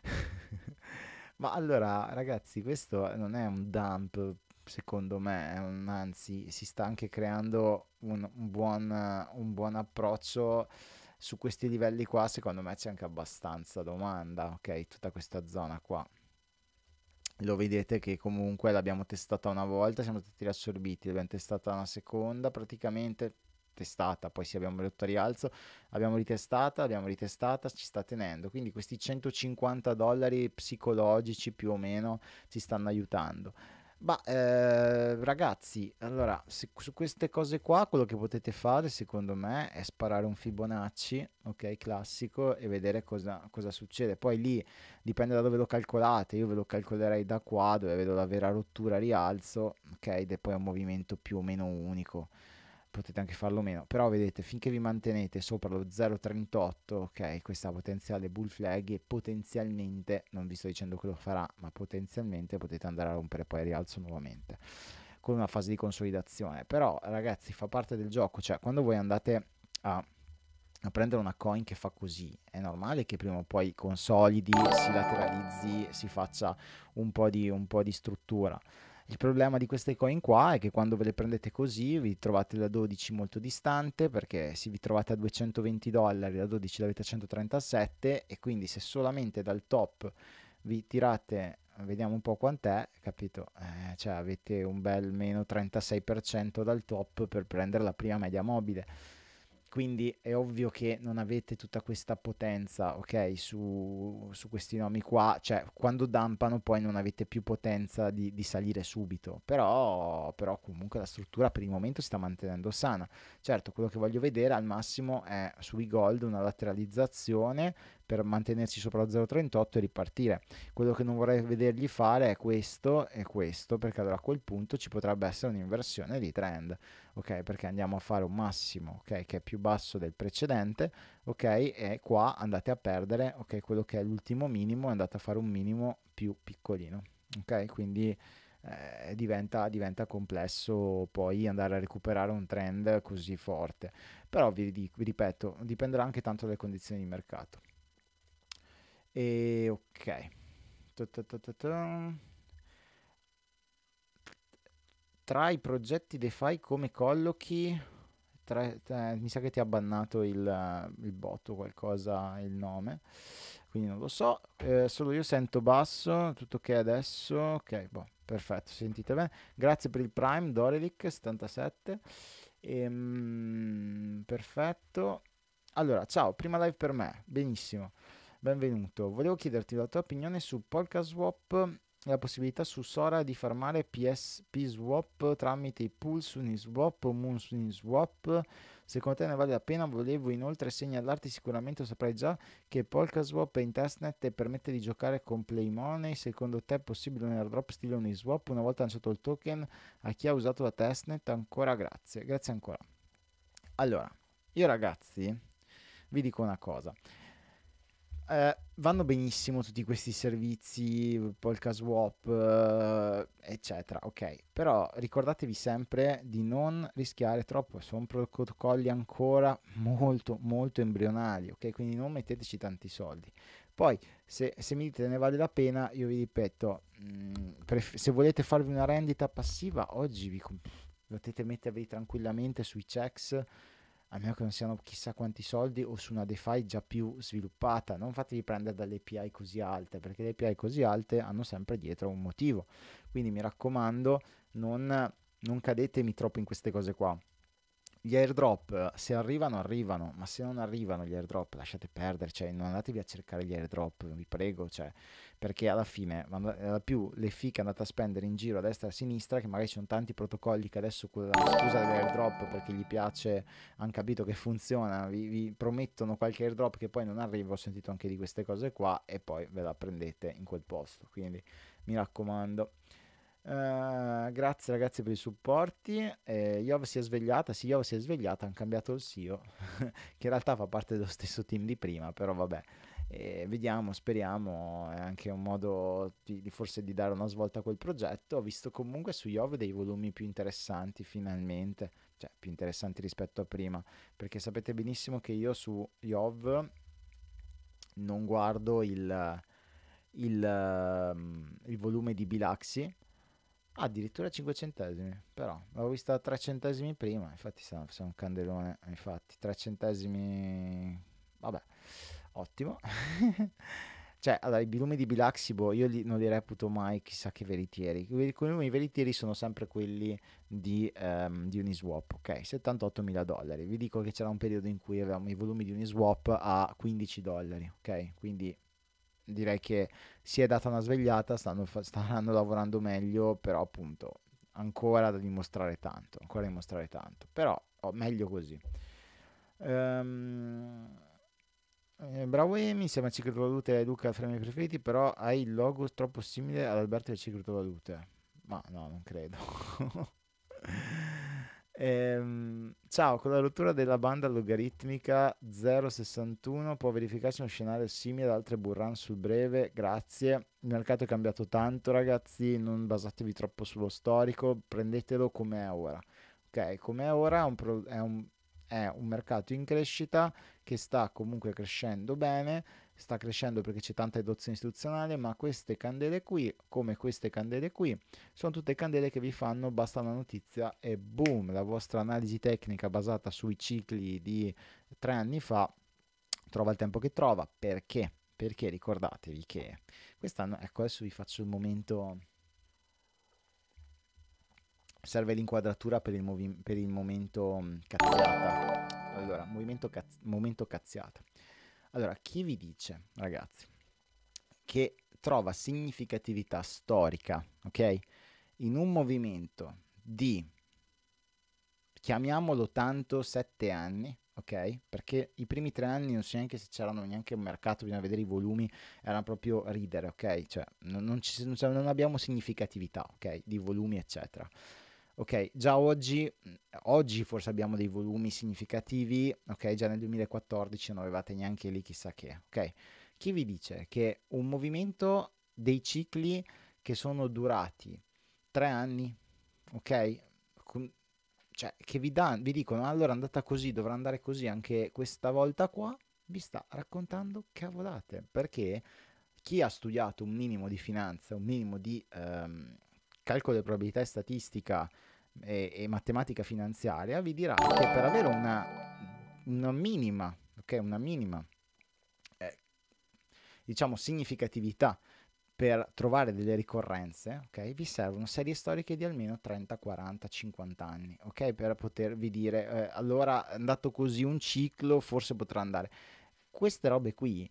A: Ma allora, ragazzi, questo non è un dump, secondo me, anzi, si sta anche creando un, un, buon, un buon approccio su questi livelli qua secondo me c'è anche abbastanza domanda, ok? Tutta questa zona qua lo vedete che comunque l'abbiamo testata una volta, siamo stati riassorbiti, l'abbiamo testata una seconda praticamente, testata, poi sì abbiamo ridotto a rialzo, abbiamo ritestata, abbiamo ritestata, ci sta tenendo, quindi questi 150 dollari psicologici più o meno ci stanno aiutando. Ma eh, ragazzi, allora se, su queste cose qua quello che potete fare secondo me è sparare un Fibonacci, ok, classico e vedere cosa, cosa succede. Poi lì dipende da dove lo calcolate, io ve lo calcolerei da qua dove vedo la vera rottura rialzo, ok, ed è poi un movimento più o meno unico potete anche farlo meno, però vedete finché vi mantenete sopra lo 0.38, ok, questa potenziale bull flag e potenzialmente, non vi sto dicendo che lo farà, ma potenzialmente potete andare a rompere poi il rialzo nuovamente con una fase di consolidazione, però ragazzi fa parte del gioco, cioè quando voi andate a a prendere una coin che fa così è normale che prima o poi consolidi, si lateralizzi, si faccia un po' di, un po di struttura. Il problema di queste coin qua è che quando ve le prendete così vi trovate da 12 molto distante perché se vi trovate a 220 dollari da 12 l'avete a 137 e quindi se solamente dal top vi tirate vediamo un po' quant'è, capito? Eh, cioè avete un bel meno 36% dal top per prendere la prima media mobile quindi è ovvio che non avete tutta questa potenza, ok, su, su questi nomi qua, cioè quando dampano poi non avete più potenza di, di salire subito, però, però, comunque la struttura per il momento si sta mantenendo sana. Certo, quello che voglio vedere al massimo è sui gold una lateralizzazione per mantenersi sopra lo 0,38 e ripartire. Quello che non vorrei vedergli fare è questo e questo, perché allora a quel punto ci potrebbe essere un'inversione di trend, ok? Perché andiamo a fare un massimo, ok? Che è più basso del precedente, ok? E qua andate a perdere, ok? Quello che è l'ultimo minimo, andate a fare un minimo più piccolino, ok? Quindi... Eh, diventa, diventa, complesso poi andare a recuperare un trend così forte. Però vi, vi ripeto, dipenderà anche tanto dalle condizioni di mercato. E ok. Tra i progetti DeFi come collochi, tra, tra, mi sa che ti ha bannato il, il botto qualcosa, il nome, quindi non lo so, eh, solo io sento basso, tutto ok adesso, ok, boh, perfetto, sentite bene. Grazie per il Prime, Dorelic77, ehm, perfetto. Allora, ciao, prima live per me, benissimo benvenuto. Volevo chiederti la tua opinione su PolkaSwap e la possibilità su Sora di farmare PSP Swap tramite i pool Uniswap o Moon Uniswap. Secondo te ne vale la pena? Volevo inoltre segnalarti sicuramente, saprai già, che PolkaSwap è in testnet e permette di giocare con PlayMoney. Secondo te è possibile un airdrop stile Uniswap una volta lanciato il token a chi ha usato la testnet? Ancora grazie, grazie ancora. Allora, io ragazzi vi dico una cosa eh, vanno benissimo tutti questi servizi, PolkaSwap, eh, eccetera, ok. Però ricordatevi sempre di non rischiare troppo, sono protocolli ancora molto, molto embrionali, ok? Quindi non metteteci tanti soldi. Poi, se, se mi dite ne vale la pena, io vi ripeto, mh, mm, pref- se volete farvi una rendita passiva, oggi vi comp- potete mettervi tranquillamente sui checks a meno che non siano chissà quanti soldi o su una DeFi già più sviluppata, non fatevi prendere dalle API così alte, perché le API così alte hanno sempre dietro un motivo. Quindi mi raccomando, non, non cadetemi troppo in queste cose qua gli airdrop, se arrivano, arrivano, ma se non arrivano gli airdrop, lasciate perdere, cioè non andatevi a cercare gli airdrop, vi prego, cioè, perché alla fine era più le fee che andate a spendere in giro a destra e a sinistra, che magari ci sono tanti protocolli che adesso con la scusa dell'airdrop perché gli piace, hanno capito che funziona, vi, vi promettono qualche airdrop che poi non arriva, ho sentito anche di queste cose qua, e poi ve la prendete in quel posto, quindi mi raccomando. Eh, grazie ragazzi per i supporti. Eh, si è svegliata. Sì, Yov si è svegliata. Hanno cambiato il CEO, che in realtà fa parte dello stesso team di prima, però vabbè. Eh, vediamo, speriamo, è anche un modo di, di, forse di dare una svolta a quel progetto. Ho visto comunque su Yov dei volumi più interessanti finalmente, cioè più interessanti rispetto a prima, perché sapete benissimo che io su Yov non guardo il, il, ehm, il volume di Bilaxi, Ah, addirittura 5 centesimi, però l'avevo vista a 3 centesimi prima, infatti sa, sa un candelone, infatti 3 centesimi, vabbè, ottimo. cioè, allora, i bilumi di Bilaxibo io li, non li reputo mai chissà che veritieri, i bilumi veritieri sono sempre quelli di, um, di Uniswap, ok, 78 mila dollari, vi dico che c'era un periodo in cui avevamo i volumi di Uniswap a 15 dollari, ok, quindi direi che si è data una svegliata, stanno, stanno lavorando meglio, però appunto ancora da dimostrare tanto, ancora da dimostrare tanto, però oh, meglio così. Ehm... Eh, bravo Emi, insieme a Ciclovalute e Luca fra i miei preferiti, però hai il logo troppo simile ad Alberto del Ciclovalute. Ma no, non credo. ehm Ciao, con la rottura della banda logaritmica 061 può verificarsi uno scenario simile ad altre burran sul breve, grazie. Il mercato è cambiato tanto ragazzi, non basatevi troppo sullo storico, prendetelo come è ora. Ok, come è ora un, pro- è un, è un mercato in crescita che sta comunque crescendo bene sta crescendo perché c'è tanta adozione istituzionale, ma queste candele qui, come queste candele qui, sono tutte candele che vi fanno basta una notizia e boom, la vostra analisi tecnica basata sui cicli di tre anni fa trova il tempo che trova, perché? Perché ricordatevi che quest'anno, ecco adesso vi faccio il momento serve l'inquadratura per il, per il momento mm, cazziata. Allora, movimento caz momento cazziata. Allora, chi vi dice, ragazzi, che trova significatività storica, ok? In un movimento di, chiamiamolo tanto, sette anni, ok? Perché i primi tre anni non so neanche se c'erano neanche un mercato, bisogna vedere i volumi, erano proprio ridere, ok? Cioè, non, non, ci, cioè, non abbiamo significatività, ok? Di volumi, eccetera. Ok, già oggi, mm, oggi forse abbiamo dei volumi significativi, ok, già nel 2014 non avevate neanche lì chissà che, ok. Chi vi dice che un movimento dei cicli che sono durati tre anni, ok, cioè che vi, dan- vi dicono ah, allora è andata così, dovrà andare così anche questa volta qua, vi sta raccontando cavolate, perché chi ha studiato un minimo di finanza, un minimo di... Um, calcolo di probabilità e statistica e, eh, e, matematica finanziaria, vi dirà che per avere una, una minima, okay, una minima eh, diciamo significatività per trovare delle ricorrenze, okay, vi servono serie storiche di almeno 30, 40, 50 anni, okay, per potervi dire eh, allora è andato così un ciclo, forse potrà andare. Queste robe qui,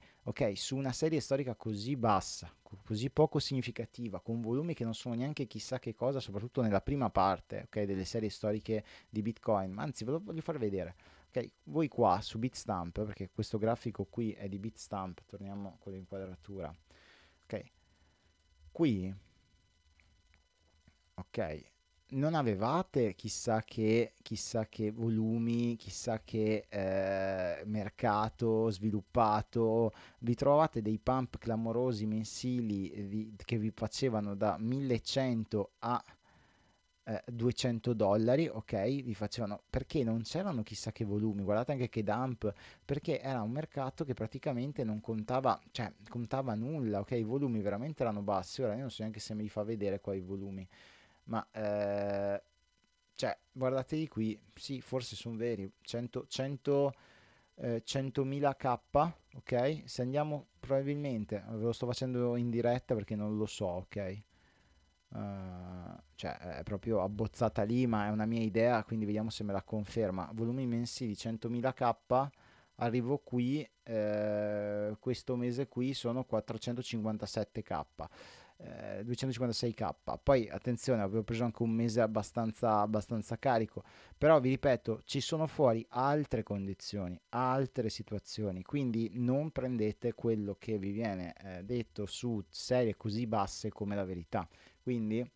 A: su una serie storica così bassa, così poco significativa, con volumi che non sono neanche chissà che cosa, soprattutto nella prima parte okay, delle serie storiche di Bitcoin, ma anzi ve lo voglio far vedere. Okay, voi qua su Bitstamp, perché questo grafico qui è di Bitstamp, torniamo con l'inquadratura. Ok, Qui, ok, non avevate chissà che, chissà che volumi, chissà che eh, mercato sviluppato, vi trovate dei pump clamorosi mensili eh, vi, che vi facevano da 1100 a eh, 200 dollari, ok? Vi facevano perché non c'erano chissà che volumi, guardate anche che dump, perché era un mercato che praticamente non contava, cioè contava nulla, ok? I volumi veramente erano bassi, ora io non so neanche se mi fa vedere qua i volumi ma eh, cioè, guardatevi qui, sì, forse sono veri, 100, 100 eh, 100.000k, ok? Se andiamo probabilmente, ve lo sto facendo in diretta perché non lo so, ok? Uh, cioè è proprio abbozzata lì, ma è una mia idea, quindi vediamo se me la conferma. Volumi mensili 100.000k, arrivo qui, eh, questo mese qui sono 457k. 256k. Eh, Poi attenzione, avevo preso anche un mese abbastanza, abbastanza carico, però vi ripeto, ci sono fuori altre condizioni, altre situazioni, quindi non prendete quello che vi viene eh, detto su serie così basse come la verità. Quindi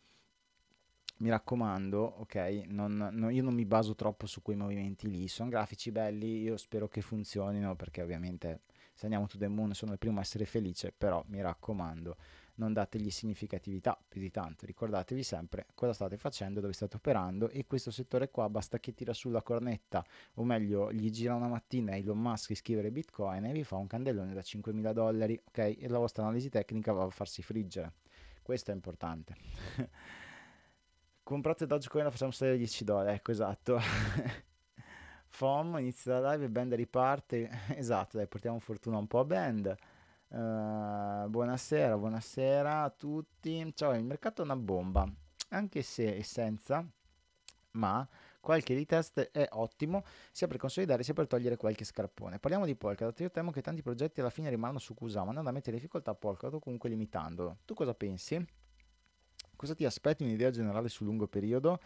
A: mi raccomando, ok, non, no, io non mi baso troppo su quei movimenti lì, sono grafici belli, io spero che funzionino perché ovviamente se andiamo to the moon sono il primo a essere felice, però mi raccomando, non dategli significatività più di tanto, ricordatevi sempre cosa state facendo, dove state operando e questo settore qua basta che tira sulla cornetta, o meglio gli gira una mattina Elon Musk scrivere Bitcoin e vi fa un candellone da 5.000 dollari, ok? E la vostra analisi tecnica va a farsi friggere, questo è importante. Comprate Dogecoin la facciamo salire a 10 dollari, ecco esatto. FOM, inizia la live, Band riparte, esatto, dai portiamo fortuna un po' a Band. Eh, buonasera, buonasera a tutti. Ciao, il mercato è una bomba, anche se e senza, ma qualche retest è ottimo sia per consolidare sia per togliere qualche scarpone. Parliamo di Polkadot, io temo che tanti progetti alla fine rimanano su Kusama, andando a mettere in difficoltà Polkadot comunque limitandolo. Tu cosa pensi? Cosa ti aspetti un'idea generale sul lungo periodo?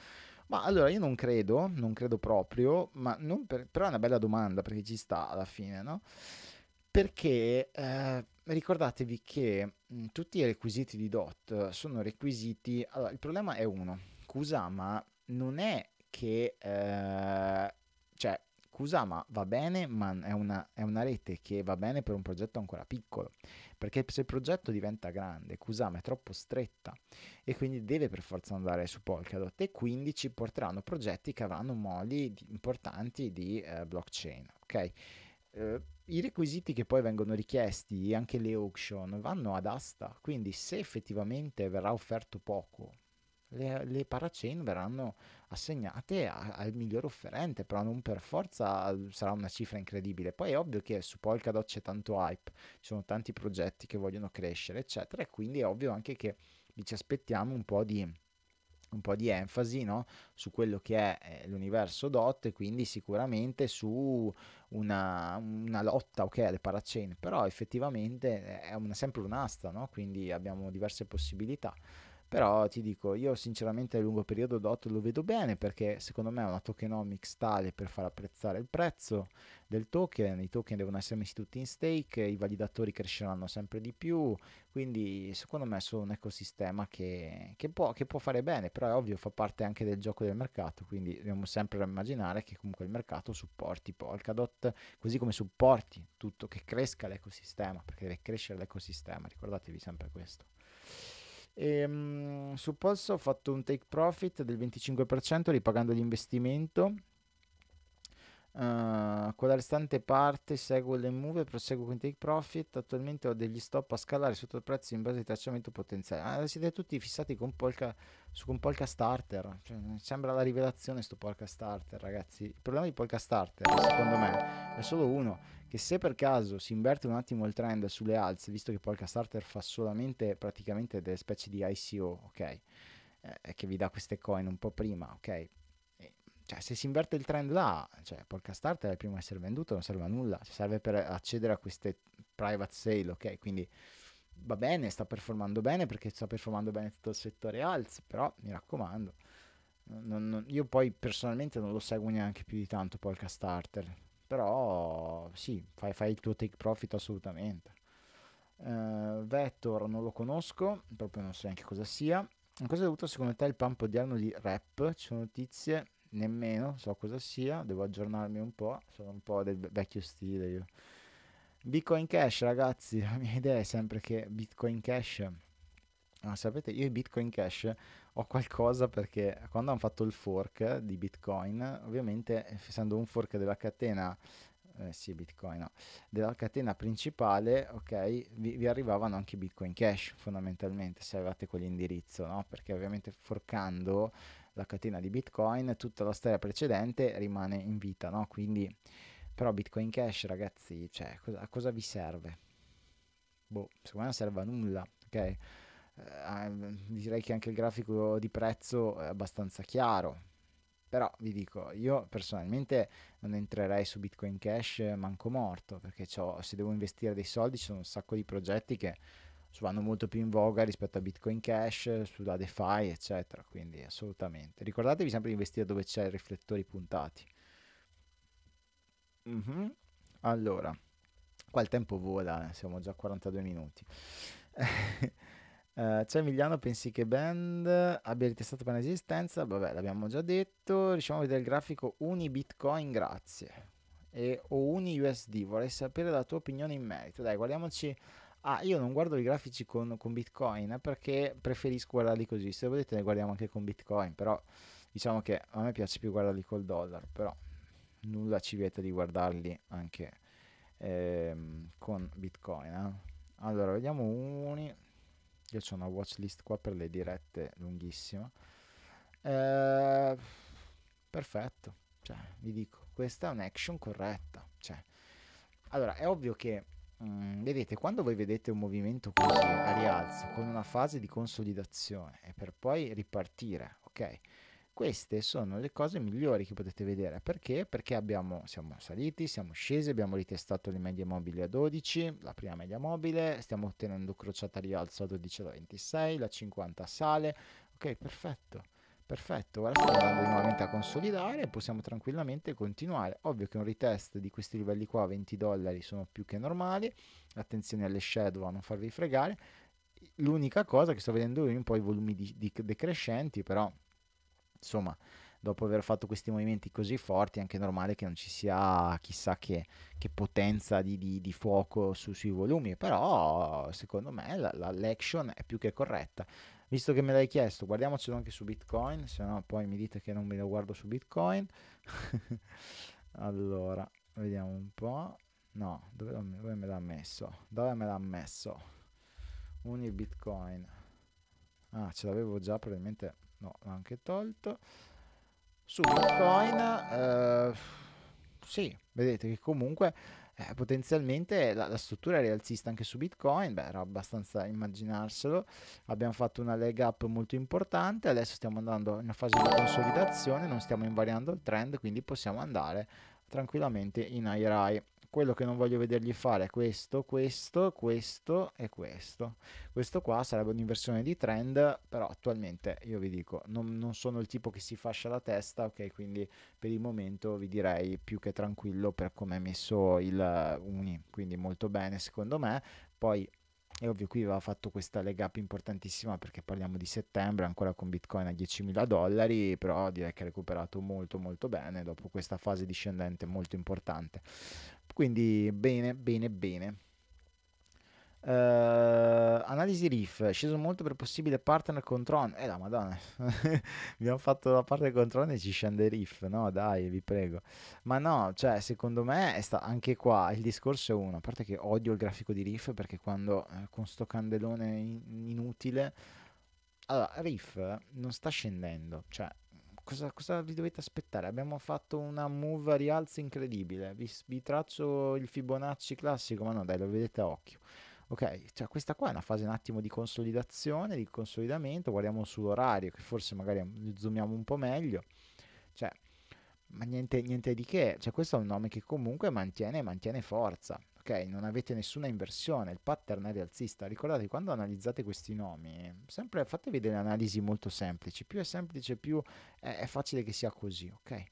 A: Ma allora io non credo, non credo proprio, ma non per, però è una bella domanda perché ci sta alla fine, no? perché eh, ricordatevi che mh, tutti i requisiti di DOT sono requisiti... Allora, il problema è uno, Kusama non è che... Eh, cioè, Kusama va bene, ma è una, è una, rete che va bene per un progetto ancora piccolo, perché se il progetto diventa grande, Kusama è troppo stretta e quindi deve per forza andare su Polkadot e quindi ci porteranno progetti che avranno modi importanti di eh, blockchain, ok? eh, i requisiti che poi vengono richiesti, e anche le auction, vanno ad asta, quindi se effettivamente verrà offerto poco, le, le parachain verranno assegnate a, al miglior offerente, però non per forza sarà una cifra incredibile. Poi è ovvio che su Polkadot c'è tanto hype, ci sono tanti progetti che vogliono crescere, eccetera, e quindi è ovvio anche che ci aspettiamo un po' di un po' di enfasi no? su quello che è eh, l'universo DOT e quindi sicuramente su una, una lotta ok alle parachain però effettivamente eh, è una, sempre un'asta no? quindi abbiamo diverse possibilità però ti dico, io sinceramente a lungo periodo DOT lo vedo bene perché secondo me è una tokenomics tale per far apprezzare il prezzo del token, i token devono essere messi tutti in stake, i validatori cresceranno sempre di più, quindi secondo me è un ecosistema che, che, può, che può fare bene, però è ovvio fa parte anche del gioco del mercato, quindi dobbiamo sempre immaginare che comunque il mercato supporti Polkadot, così come supporti tutto, che cresca l'ecosistema, perché deve crescere l'ecosistema, ricordatevi sempre questo. E, ehm, mh, su Polso ho fatto un take profit del 25% ripagando l'investimento. Uh, con la restante parte seguo le move e proseguo con take profit. Attualmente ho degli stop a scalare sotto il prezzo in base al tracciamento potenziale. Ah, siete tutti fissati con Polka, su, con Polka Starter. Cioè, sembra la rivelazione sto Polka Starter, ragazzi. Il problema di Polka Starter, secondo me, è solo uno che se per caso si inverte un attimo il trend sulle alze, visto che poi Starter fa solamente praticamente delle specie di ICO, ok, eh, che vi dà queste coin un po' prima, ok, e, cioè se si inverte il trend là, cioè Starter è il primo a essere venduto, non serve a nulla, cioè, serve per accedere a queste private sale, ok, quindi va bene, sta performando bene perché sta performando bene tutto il settore alze, però mi raccomando. Non, non, io poi personalmente non lo seguo neanche più di tanto Polka Starter però sì, fai, fai il tuo take profit assolutamente. Uh, Vector non lo conosco, proprio non so neanche cosa sia. A cosa è dovuto secondo te il pump odierno di rap? Ci sono notizie? Nemmeno so cosa sia, devo aggiornarmi un po', sono un po' del vecchio stile io. Bitcoin Cash ragazzi, la mia idea è sempre che Bitcoin Cash ma sapete, io i Bitcoin Cash ho qualcosa perché quando hanno fatto il fork di Bitcoin, ovviamente essendo un fork della catena, eh, sì, Bitcoin, no, della catena principale, ok, vi, vi, arrivavano anche Bitcoin Cash fondamentalmente se avevate quell'indirizzo, no? Perché ovviamente forcando la catena di Bitcoin, tutta la storia precedente rimane in vita, no? Quindi, però Bitcoin Cash, ragazzi, cioè, a cosa vi serve? Boh, secondo me non serve a nulla, ok? eh, ah, direi che anche il grafico di prezzo è abbastanza chiaro. Però vi dico, io personalmente non entrerei su Bitcoin Cash manco morto, perché se devo investire dei soldi ci sono un sacco di progetti che vanno molto più in voga rispetto a Bitcoin Cash, sulla DeFi, eccetera. Quindi assolutamente. Ricordatevi sempre di investire dove c'è i riflettori puntati. Mm-hmm. Allora, qua il tempo vola, eh, siamo già a 42 minuti. Uh, eh, c'è Emiliano, pensi che band abbia ritestato per esistenza? Vabbè, l'abbiamo già detto. Riusciamo a vedere il grafico Uni Bitcoin, grazie. E, o Uni USD, vorrei sapere la tua opinione in merito. Dai, guardiamoci. Ah, io non guardo i grafici con, con Bitcoin eh, perché preferisco guardarli così. Se volete ne guardiamo anche con Bitcoin, però diciamo che a me piace più guardarli col dollaro, però nulla ci vieta di guardarli anche ehm, con Bitcoin. Eh. Allora, vediamo Uni io ho una list qua per le dirette lunghissima. Eh, perfetto, cioè, vi dico, questa è un'action corretta. Cioè. Allora, è ovvio che, mh, mm, vedete, quando voi vedete un movimento così a rialzo, con una fase di consolidazione, e per poi ripartire, ok? Queste sono le cose migliori che potete vedere. Perché? Perché abbiamo, siamo saliti, siamo scesi, abbiamo ritestato le medie mobili a 12, la prima media mobile, stiamo ottenendo crociata rialzo a 12 26, la 50 sale. Ok, perfetto. Perfetto, ora stiamo andando nuovamente a consolidare e possiamo tranquillamente continuare. Ovvio che un retest di questi livelli qua a 20 dollari sono più che normali, attenzione alle shadow a non farvi fregare. L'unica cosa che sto vedendo io un po' i volumi di, di decrescenti, però insomma dopo aver fatto questi movimenti così forti è anche normale che non ci sia chissà che, che potenza di, di, di fuoco su, sui volumi, però secondo me la, la, l'action è più che corretta. Visto che me l'hai chiesto, guardiamocelo anche su Bitcoin, se no poi mi dite che non me lo guardo su Bitcoin. allora, vediamo un po'. No, dove, dove me l'ha messo? Dove me l'ha messo? Uni Bitcoin. Ah, ce l'avevo già probabilmente no, l'ho anche tolto. Su Bitcoin, eh, sì, vedete che comunque eh, potenzialmente la, la, struttura è rialzista anche su Bitcoin, beh, era abbastanza immaginarselo. Abbiamo fatto una leg up molto importante, adesso stiamo andando in una fase di consolidazione, non stiamo invariando il trend, quindi possiamo andare tranquillamente in high quello che non voglio vedergli fare è questo, questo, questo e questo. Questo qua sarebbe un'inversione di trend, però attualmente io vi dico, non, non, sono il tipo che si fascia la testa, ok? Quindi per il momento vi direi più che tranquillo per come è messo il eh, Uni, quindi molto bene secondo me. Poi e ovvio qui aveva fatto questa leg up importantissima perché parliamo di settembre, ancora con Bitcoin a 10.000 dollari, però direi che ha recuperato molto molto bene dopo questa fase discendente molto importante. Quindi bene, bene, bene. Uh, analisi Riff, sceso molto per possibile partner con Tron. Eh la madonna, abbiamo fatto la parte con Tron e ci scende Riff, no dai, vi prego. Ma no, cioè, secondo me sta- anche qua il discorso è uno, a parte che odio il grafico di Riff perché quando eh, con sto candelone in- inutile... Allora, Riff non sta scendendo, cioè... Cosa, cosa, vi dovete aspettare? Abbiamo fatto una move a rialzo incredibile. Vi, vi traccio il Fibonacci classico, ma no, dai, lo vedete a occhio ok, cioè questa qua è una fase un attimo di consolidazione, di consolidamento, guardiamo sull'orario che forse magari zoomiamo un po' meglio, cioè, ma niente, niente di che, cioè questo è un nome che comunque mantiene, mantiene forza, ok, non avete nessuna inversione, il pattern è rialzista, ricordate quando analizzate questi nomi, sempre fatevi delle analisi molto semplici, più è semplice più è, è facile che sia così, ok?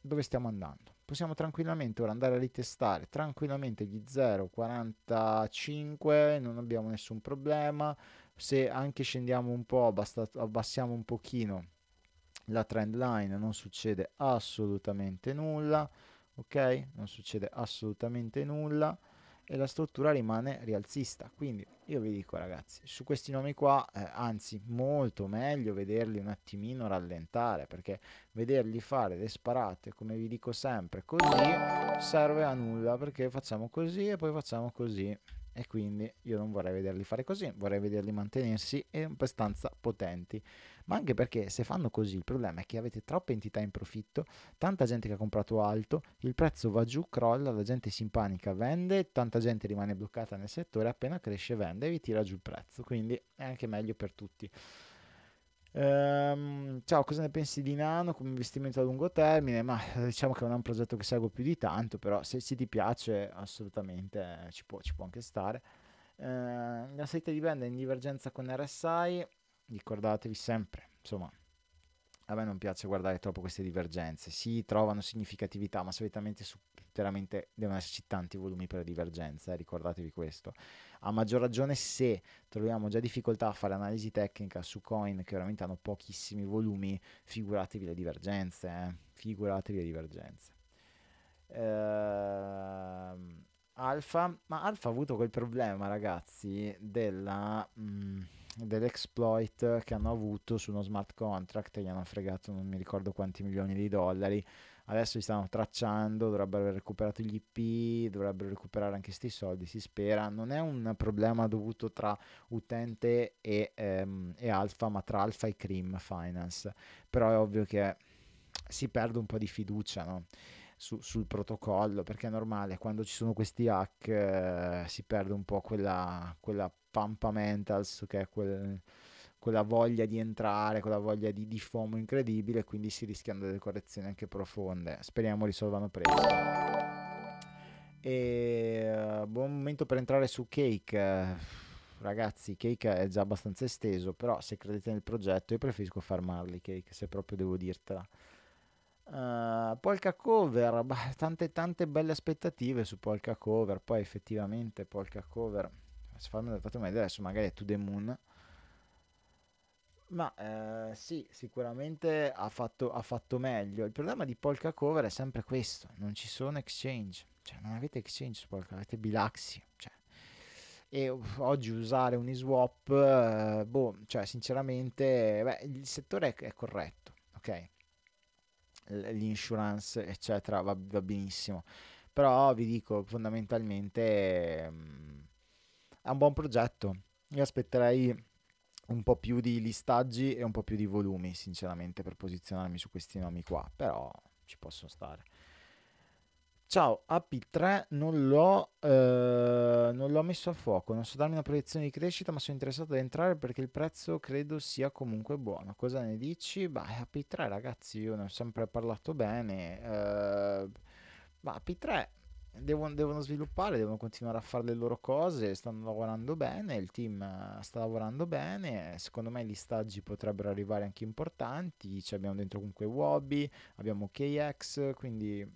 A: Dove stiamo andando? possiamo tranquillamente ora andare a ritestare tranquillamente gli 0,45 non abbiamo nessun problema se anche scendiamo un po' abbassiamo un pochino la trend line non succede assolutamente nulla ok non succede assolutamente nulla e la struttura rimane rialzista. Quindi io vi dico ragazzi, su questi nomi qua, eh, anzi molto meglio vederli un attimino rallentare, perché vederli fare le sparate, come vi dico sempre, così serve a nulla, perché facciamo così e poi facciamo così. E quindi io non vorrei vederli fare così, vorrei vederli mantenersi e abbastanza potenti ma anche perché se fanno così il problema è che avete troppe entità in profitto, tanta gente che ha comprato alto, il prezzo va giù, crolla, la gente si impanica, vende, tanta gente rimane bloccata nel settore, appena cresce vende e vi tira giù il prezzo, quindi è anche meglio per tutti. Um, ciao, cosa ne pensi di Nano come investimento a lungo termine? Ma eh, diciamo che non è un progetto che seguo più di tanto, però se, se ti piace assolutamente eh, ci, può, ci può anche stare. Uh, la salita di band è in divergenza con RSI, ricordatevi sempre, insomma, a me non piace guardare troppo queste divergenze, si trovano significatività, ma solitamente su, veramente devono esserci tanti volumi per divergenza, eh, ricordatevi questo. A maggior ragione se troviamo già difficoltà a fare analisi tecnica su coin che veramente hanno pochissimi volumi, figuratevi le divergenze, eh, figuratevi le divergenze. Ehm, Alfa, ma Alfa ha avuto quel problema ragazzi della... Mh, mm, dell'exploit che hanno avuto su uno smart contract, gli hanno fregato non mi ricordo quanti milioni di dollari, adesso li stanno tracciando, dovrebbero aver recuperato gli IP, dovrebbero recuperare anche questi soldi, si spera, non è un problema dovuto tra utente e, ehm, e Alfa, ma tra Alfa e Cream Finance, però è ovvio che si perde un po' di fiducia, no? Su, sul protocollo perché è normale quando ci sono questi hack eh, si perde un po' quella, quella Pampa Mentals, che è quel, quella voglia di entrare, quella voglia di, di FOMO incredibile, quindi si rischiano delle correzioni anche profonde. Speriamo risolvano presto. E eh, buon momento per entrare su Cake. Ragazzi, Cake è già abbastanza esteso, però se credete nel progetto io preferisco farmarli Cake, se proprio devo dirtela. Uh, Polka Cover, tante tante belle aspettative su Polka Cover, poi effettivamente Polka Cover se farmi un dato medio adesso magari è To The Moon ma eh, sì, sicuramente ha fatto, ha fatto, meglio. Il problema di Polka Cover è sempre questo: non ci sono exchange, cioè non avete exchange su Polka, avete Bilaxi. Cioè. E oggi usare un swap, eh, boh, cioè sinceramente, beh, il settore è, è corretto, ok? L'insurance, eccetera, va, va benissimo. Però vi dico fondamentalmente. Mh, mm, è un buon progetto. Io aspetterei un po' più di listaggi e un po' più di volumi, sinceramente, per posizionarmi su questi nomi qua, però ci posso stare. Ciao, AP3 non l'ho, eh, non l'ho messo a fuoco, non so darmi una proiezione di crescita, ma sono interessato ad entrare perché il prezzo credo sia comunque buono. Cosa ne dici? Beh, AP3 ragazzi, io ne ho sempre parlato bene. Eh, ma AP3 devono, devono, sviluppare, devono continuare a fare le loro cose, stanno lavorando bene, il team eh, sta lavorando bene, secondo me gli stagi potrebbero arrivare anche importanti, Ci abbiamo dentro comunque Wobby, abbiamo KX, quindi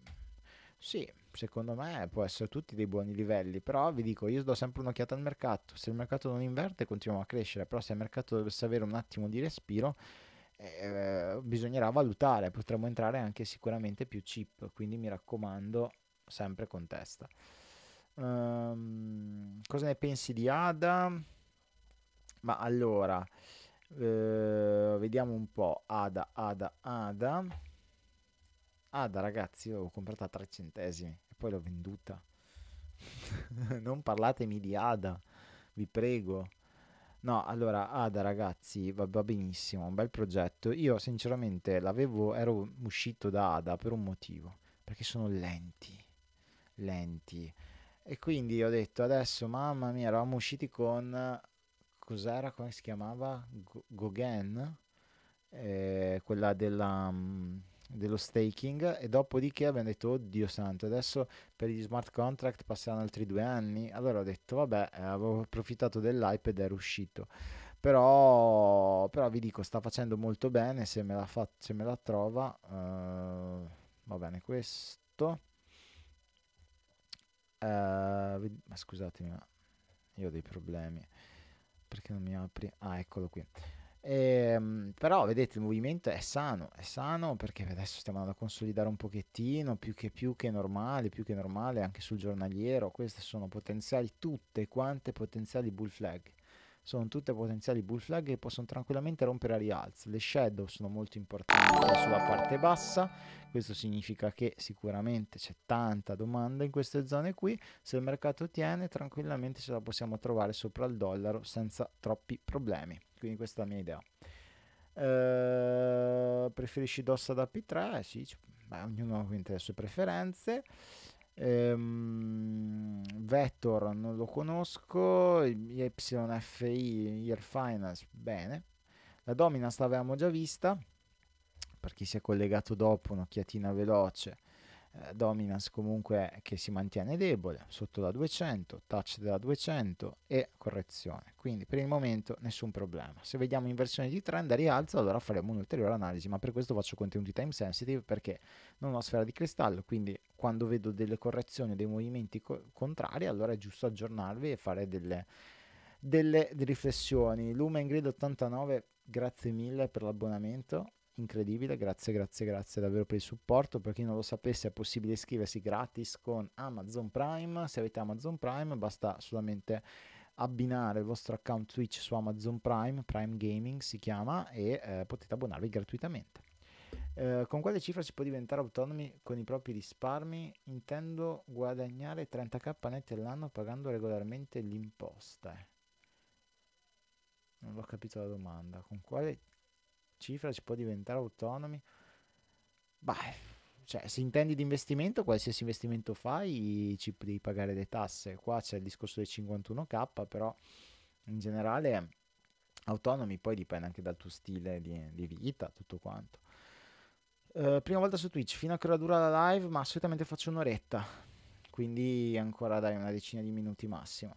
A: sì, secondo me può essere tutti dei buoni livelli, però vi dico, io do sempre un'occhiata al mercato, se il mercato non inverte continuiamo a crescere, però se il mercato dovesse avere un attimo di respiro, eh, bisognerà valutare, potremmo entrare anche sicuramente più cheap, quindi mi raccomando sempre con testa. Um, cosa ne pensi di Ada? Ma allora, eh, vediamo un po'. Ada, Ada, Ada. Ada, ragazzi, io l'ho comprata a 3 centesimi e poi l'ho venduta. non parlatemi di Ada, vi prego. No, allora, Ada ragazzi, va, va, benissimo, un bel progetto. Io sinceramente l'avevo, ero uscito da Ada per un motivo, perché sono lenti lenti. E quindi ho detto adesso, mamma mia, eravamo usciti con... Cos'era? Come si chiamava? Gauguin? Eh, quella della, mm, dello staking e dopodiché abbiamo detto oddio santo adesso per gli smart contract passeranno altri due anni allora ho detto vabbè eh, avevo approfittato dell'hype ed ero uscito però, però vi dico sta facendo molto bene se me la, fa, se me la trova eh, va bene questo eh, ma scusatemi, ma io ho dei problemi. Perché non mi apri? Ah, eccolo qui. E, ehm, però vedete il movimento è sano, è sano perché adesso stiamo andando a consolidare un pochettino, più che più che normale, più che normale anche sul giornaliero, queste sono potenziali, tutte quante potenziali bull flag sono tutte potenziali bull flag che possono tranquillamente rompere a rialzo. Le shadow sono molto importanti sulla parte bassa, questo significa che sicuramente c'è tanta domanda in queste zone qui, se il mercato tiene tranquillamente ce la possiamo trovare sopra il dollaro senza troppi problemi, quindi questa è la mia idea. Uh, preferisci Dossa da P3? Eh sì, beh, ognuno ha le sue preferenze. Ehm, Vector non lo conosco, YFI, Year Finance, bene. La Dominance l'avevamo già vista, per chi si è collegato dopo un'occhiatina veloce. Eh, dominance comunque che si mantiene debole, sotto la 200, touch della 200 e correzione. Quindi per il momento nessun problema. Se vediamo inversione di trend a rialzo allora faremo un'ulteriore analisi, ma per questo faccio contenuti time sensitive perché non ho sfera di cristallo, quindi quando vedo delle correzioni, dei movimenti co- contrari, allora è giusto aggiornarvi e fare delle, delle riflessioni. Lumen Grid 89, grazie mille per l'abbonamento incredibile, grazie, grazie, grazie davvero per il supporto. Per chi non lo sapesse, è possibile iscriversi gratis con Amazon Prime. Se avete Amazon Prime, basta solamente abbinare il vostro account Twitch su Amazon Prime, Prime Gaming si chiama, e eh, potete abbonarvi gratuitamente. Eh, con quale cifra si può diventare autonomi con i propri risparmi? Intendo guadagnare 30k netti all'anno pagando regolarmente l'imposta. Eh. Non ho capito la domanda. Con quale cifra si può diventare autonomi? Beh, cioè, se intendi di investimento, qualsiasi investimento fai, ci devi pagare le tasse. Qua c'è il discorso dei 51k, però in generale autonomi poi dipende anche dal tuo stile di, di vita, tutto quanto. Eh, prima volta su Twitch, fino a che ora dura la live, ma solitamente faccio un'oretta, quindi ancora dai una decina di minuti massimo.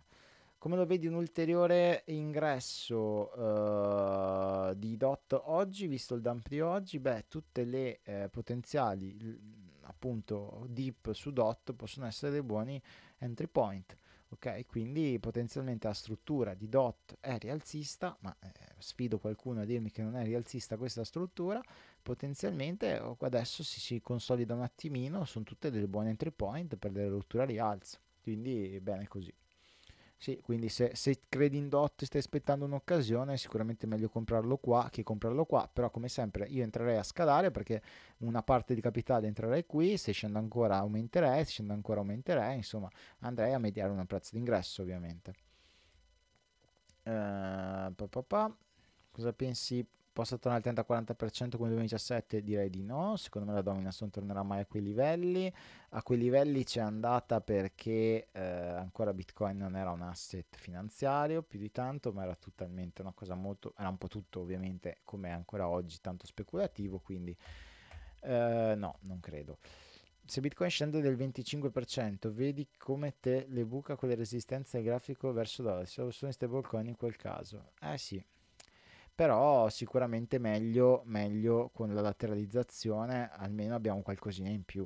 A: Come lo vedi un ulteriore ingresso uh, di DOT oggi, visto il dump di oggi? Beh, tutte le eh, potenziali appunto deep su DOT possono essere dei buoni entry point. Ok, quindi potenzialmente la struttura di DOT è rialzista, ma eh, sfido qualcuno a dirmi che non è rialzista questa struttura, potenzialmente adesso si, si consolida un attimino, sono tutte delle buone entry point per delle rotture a rialzo, quindi bene così. Sì, quindi se, se, credi in DOT e stai aspettando un'occasione, è sicuramente meglio comprarlo qua che comprarlo qua, però come sempre io entrerei a scalare perché una parte di capitale entrerei qui, se scendo ancora aumenterei, se scendo ancora aumenterei, insomma andrei a mediare un prezzo d'ingresso ovviamente. Uh, pa, pa, pa. Cosa pensi possa tornare al 30-40% come 2017? Direi di no, secondo me la dominance non tornerà mai a quei livelli, a quei livelli c'è andata perché eh, ancora Bitcoin non era un asset finanziario più di tanto, ma era totalmente una cosa molto, era un po' tutto ovviamente come ancora oggi tanto speculativo, quindi eh, no, non credo se Bitcoin scende del 25%, vedi come te le buca con le resistenze del grafico verso dollaro. Sono in stablecoin in quel caso. Eh sì, però sicuramente meglio, meglio con la lateralizzazione, almeno abbiamo qualcosina in più,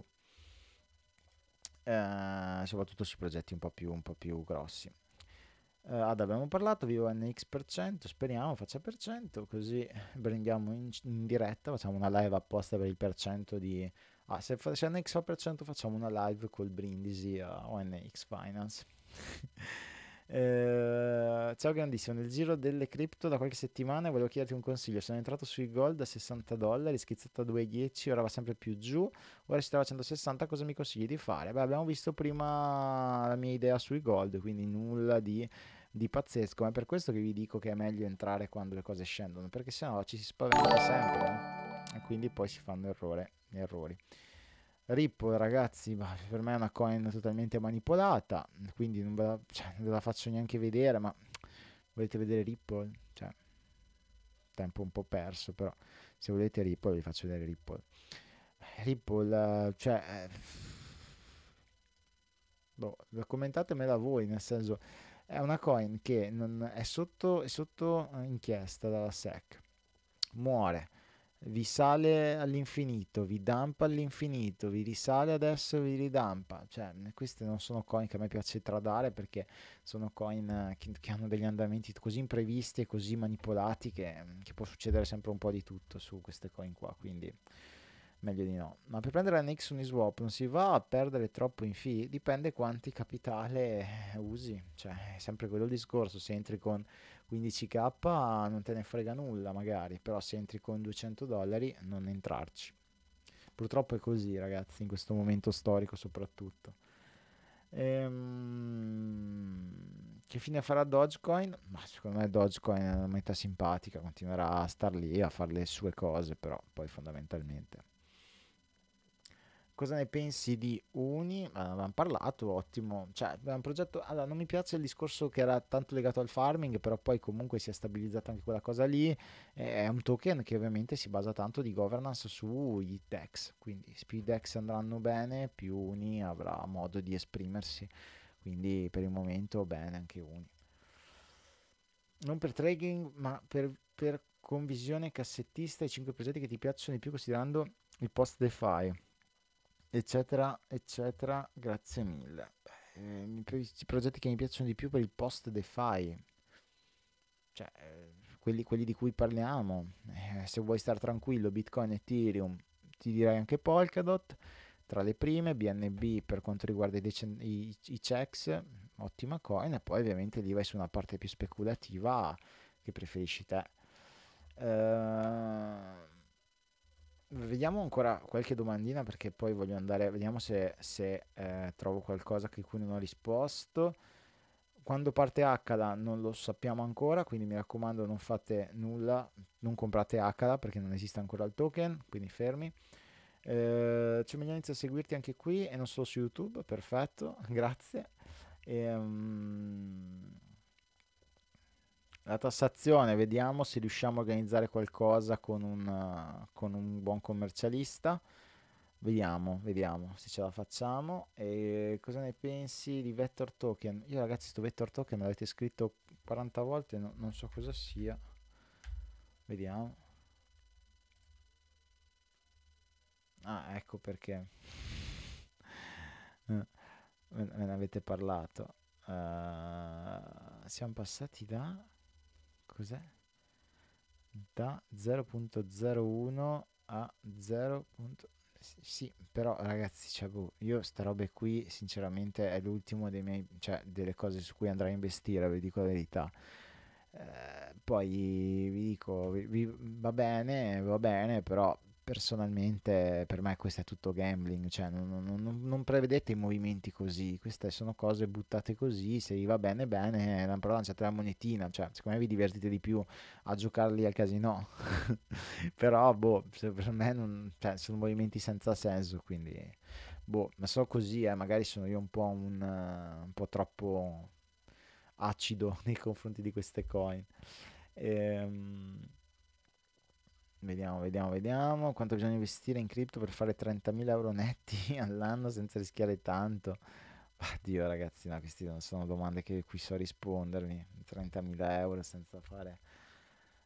A: eh, soprattutto sui progetti un po' più, un po più grossi. Eh, ad abbiamo parlato, vivo NX per speriamo faccia per cento, così prendiamo in, in, diretta, facciamo una live apposta per il per cento di... Ah, se, se NX fa per cento facciamo una live col brindisi eh, o NX Finance. Eh, ciao grandissimo, nel giro delle cripto da qualche settimana volevo chiederti un consiglio. Sono entrato sui gold a 60 dollari, schizzata a 2,10, ora va sempre più giù, ora si trova a 160, cosa mi consigli di fare? Beh, abbiamo visto prima la mia idea sui gold, quindi nulla di di pazzesco, ma è per questo che vi dico che è meglio entrare quando le cose scendono, perché sennò ci si spaventa sempre eh. e quindi poi si fanno errore, errori. Ripple ragazzi per me è una coin totalmente manipolata quindi non ve, la, cioè, non ve la, faccio neanche vedere ma volete vedere Ripple? Cioè, tempo un po' perso però se volete Ripple vi faccio vedere Ripple Ripple cioè eh, boh, commentatemela voi nel senso è una coin che è sotto, è sotto eh, inchiesta dalla SEC muore vi sale all'infinito, vi dampa all'infinito, vi risale adesso, vi ridampa. Cioè, queste non sono coin che a me piace tradare perché sono coin eh, che, che hanno degli andamenti così imprevisti e così manipolati che, che, può succedere sempre un po' di tutto su queste coin qua, quindi meglio di no. Ma per prendere NX su Uniswap non si va a perdere troppo in fee, dipende quanti capitale eh, usi. Cioè, è sempre quello il discorso, se entri con 15k non te ne frega nulla magari, però se entri con 200 dollari non entrarci. Purtroppo è così ragazzi, in questo momento storico soprattutto. Ehm, che fine farà Dogecoin? Ma secondo me Dogecoin è una meta simpatica, continuerà a star lì a fare le sue cose, però poi fondamentalmente Cosa ne pensi di Uni? Eh, abbiamo parlato, ottimo. Cioè, un progetto... Allora, non mi piace il discorso che era tanto legato al farming, però poi comunque si è stabilizzata anche quella cosa lì. Eh, è un token che ovviamente si basa tanto di governance sugli DEX, quindi più DEX andranno bene, più Uni avrà modo di esprimersi. Quindi per il momento bene anche Uni. Non per trading, ma per, per convisione cassettista, i 5 progetti che ti piacciono di più considerando il post DeFi eccetera, eccetera. Grazie mille. Eh, I progetti che mi piacciono di più per il post DeFi, cioè eh, quelli, quelli, di cui parliamo, eh, se vuoi stare tranquillo, Bitcoin, Ethereum, ti direi anche Polkadot, tra le prime, BNB per quanto riguarda i, decen- i, i checks, ottima coin, e poi ovviamente lì vai su una parte più speculativa che preferisci te. Ehm vediamo ancora qualche domandina perché poi voglio andare, vediamo se, se eh, trovo qualcosa che qui non ho risposto. Quando parte Hakala non lo sappiamo ancora, quindi mi raccomando non fate nulla, non comprate Hakala perché non esiste ancora il token, quindi fermi. Eh, c'è Miglianizia a seguirti anche qui e non solo su YouTube, perfetto, grazie. E, um, la tassazione, vediamo se riusciamo a organizzare qualcosa con un, con un buon commercialista. Vediamo, vediamo se ce la facciamo. E cosa ne pensi di Vector Token? Io ragazzi sto Vector Token l'avete scritto 40 volte, no, non so cosa sia. Vediamo. Ah, ecco perché. me eh, ne avete parlato. Uh, siamo passati da cos'è? Da 0.01 a 0. Sì, però ragazzi, cioè, boh, io sta roba qui sinceramente è l'ultimo dei miei, cioè, delle cose su cui andrò a investire, vi dico la verità. Eh, poi vi dico, vi, vi, va bene, va bene, però personalmente per me questo è tutto gambling, cioè non, non, non, prevedete i movimenti così, queste sono cose buttate così, se vi va bene bene, la però lanciate la monetina, cioè secondo me vi divertite di più a giocarli al casino, però boh, per me non, cioè, sono movimenti senza senso, quindi boh, ma so così, eh, magari sono io un po', un, un po troppo acido nei confronti di queste coin. Ehm Vediamo, vediamo, vediamo quanto bisogna investire in cripto per fare 30.000 euro netti all'anno senza rischiare tanto. Oddio ragazzi, no, queste non sono domande che qui so rispondermi. 30.000 euro senza fare...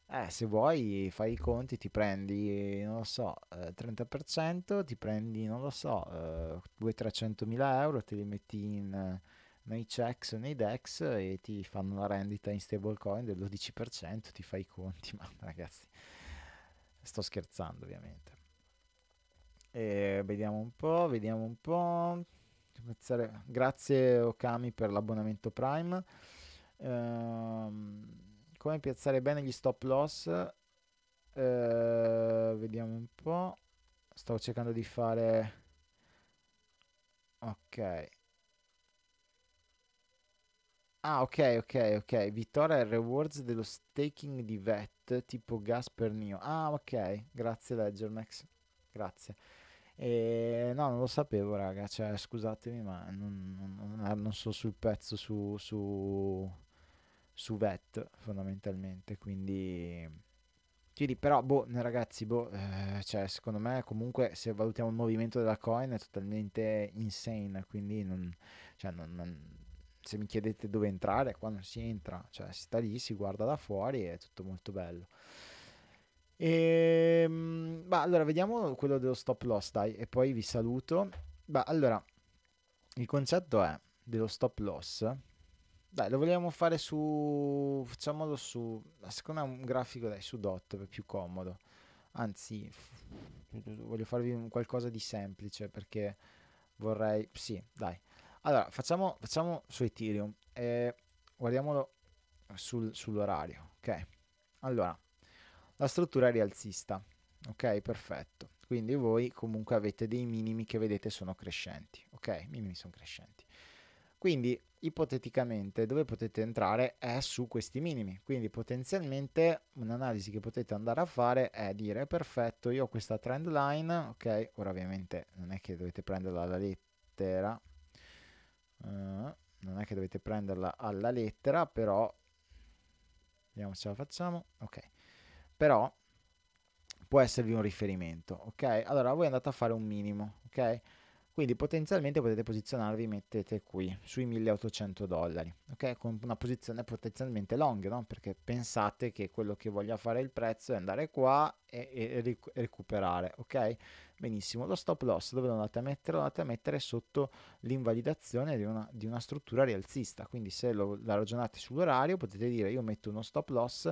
A: Eh, se vuoi fai i conti, ti prendi, non lo so, eh, 30%, ti prendi, non lo so, eh, 200-300.000 euro, te li metti in, eh, nei checks o nei DEX e ti fanno una rendita in stablecoin del 12%, ti fai i conti, ma ragazzi... Sto scherzando ovviamente. E vediamo un po', vediamo un po'. Grazie Okami per l'abbonamento Prime. Ehm, come piazzare bene gli stop loss? Ehm, vediamo un po'. Stavo cercando di fare... Ok. Ah, ok, ok, ok. Vittoria e rewards dello staking di VET jet tipo Gasper per Neo. Ah, ok, grazie Leggermax. Grazie. E, no, non lo sapevo, raga. Cioè, scusatemi, ma non, non, non ah, sono sul pezzo su, su, su VET fondamentalmente. Quindi. Quindi però, boh, ragazzi, boh, eh, cioè, secondo me comunque se valutiamo il movimento della coin è totalmente insane, quindi non, cioè, non, non se mi chiedete dove entrare, qua non si entra, cioè si sta lì, si guarda da fuori e è tutto molto bello. E, ehm, bah, allora, vediamo quello dello stop loss, dai, e poi vi saluto. Bah, allora, il concetto è dello stop loss. Dai, lo vogliamo fare su... facciamolo su... secondo me un grafico, dai, su dot, è più comodo. Anzi, voglio farvi qualcosa di semplice perché vorrei... Sì, dai. Allora, facciamo, facciamo su Ethereum. e eh, guardiamolo sul, sull'orario. Ok. Allora, la struttura è rialzista. Ok, perfetto. Quindi voi comunque avete dei minimi che vedete sono crescenti. Ok, minimi sono crescenti. Quindi ipoteticamente dove potete entrare è su questi minimi. Quindi potenzialmente un'analisi che potete andare a fare è dire perfetto, io ho questa trend line, ok? Ora ovviamente non è che dovete prenderla alla lettera, eh, non è che dovete prenderla alla lettera, però vediamo se la facciamo. Ok. Però può esservi un riferimento, ok? Allora voi andate a fare un minimo, ok? quindi potenzialmente potete posizionarvi mettete qui sui 1800 dollari ok con una posizione potenzialmente long no? perché pensate che quello che voglia fare il prezzo è andare qua e, e ric recuperare ok benissimo lo stop loss dove lo andate a mettere lo andate a mettere sotto l'invalidazione di una, di una struttura rialzista quindi se lo, la ragionate sull'orario potete dire io metto uno stop loss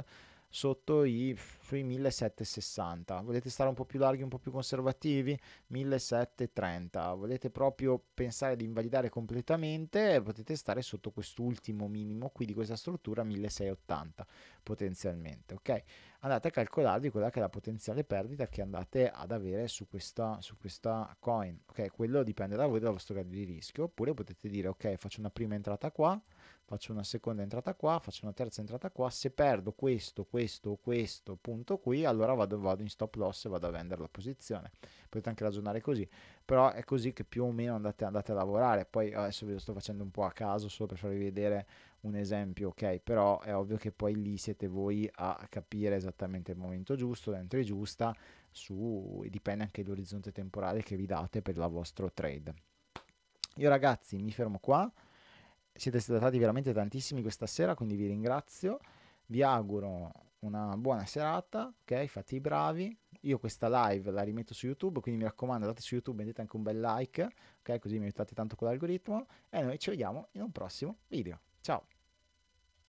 A: sotto i sui 1760 volete stare un po' più larghi un po' più conservativi 1730 volete proprio pensare di invalidare completamente potete stare sotto quest'ultimo minimo qui di questa struttura 1680 potenzialmente ok andate a calcolarvi quella che è la potenziale perdita che andate ad avere su questa, su questa coin ok quello dipende da voi dal vostro grado di rischio oppure potete dire ok faccio una prima entrata qua faccio una seconda entrata qua, faccio una terza entrata qua, se perdo questo, questo, questo punto qui, allora vado, vado in stop loss e vado a vendere la posizione. Potete anche ragionare così, però è così che più o meno andate, andate a lavorare. Poi adesso ve lo sto facendo un po' a caso solo per farvi vedere un esempio, ok? Però è ovvio che poi lì siete voi a capire esattamente il momento giusto, l'entry giusta, su, dipende anche dall'orizzonte temporale che vi date per il vostro trade. Io ragazzi mi fermo qua siete stati veramente tantissimi questa sera, quindi vi ringrazio. Vi auguro una buona serata, ok? Fate i bravi. Io questa live la rimetto su YouTube, quindi mi raccomando, andate su YouTube e mettete anche un bel like, ok? Così mi aiutate tanto con l'algoritmo. E noi ci vediamo in un prossimo video. Ciao!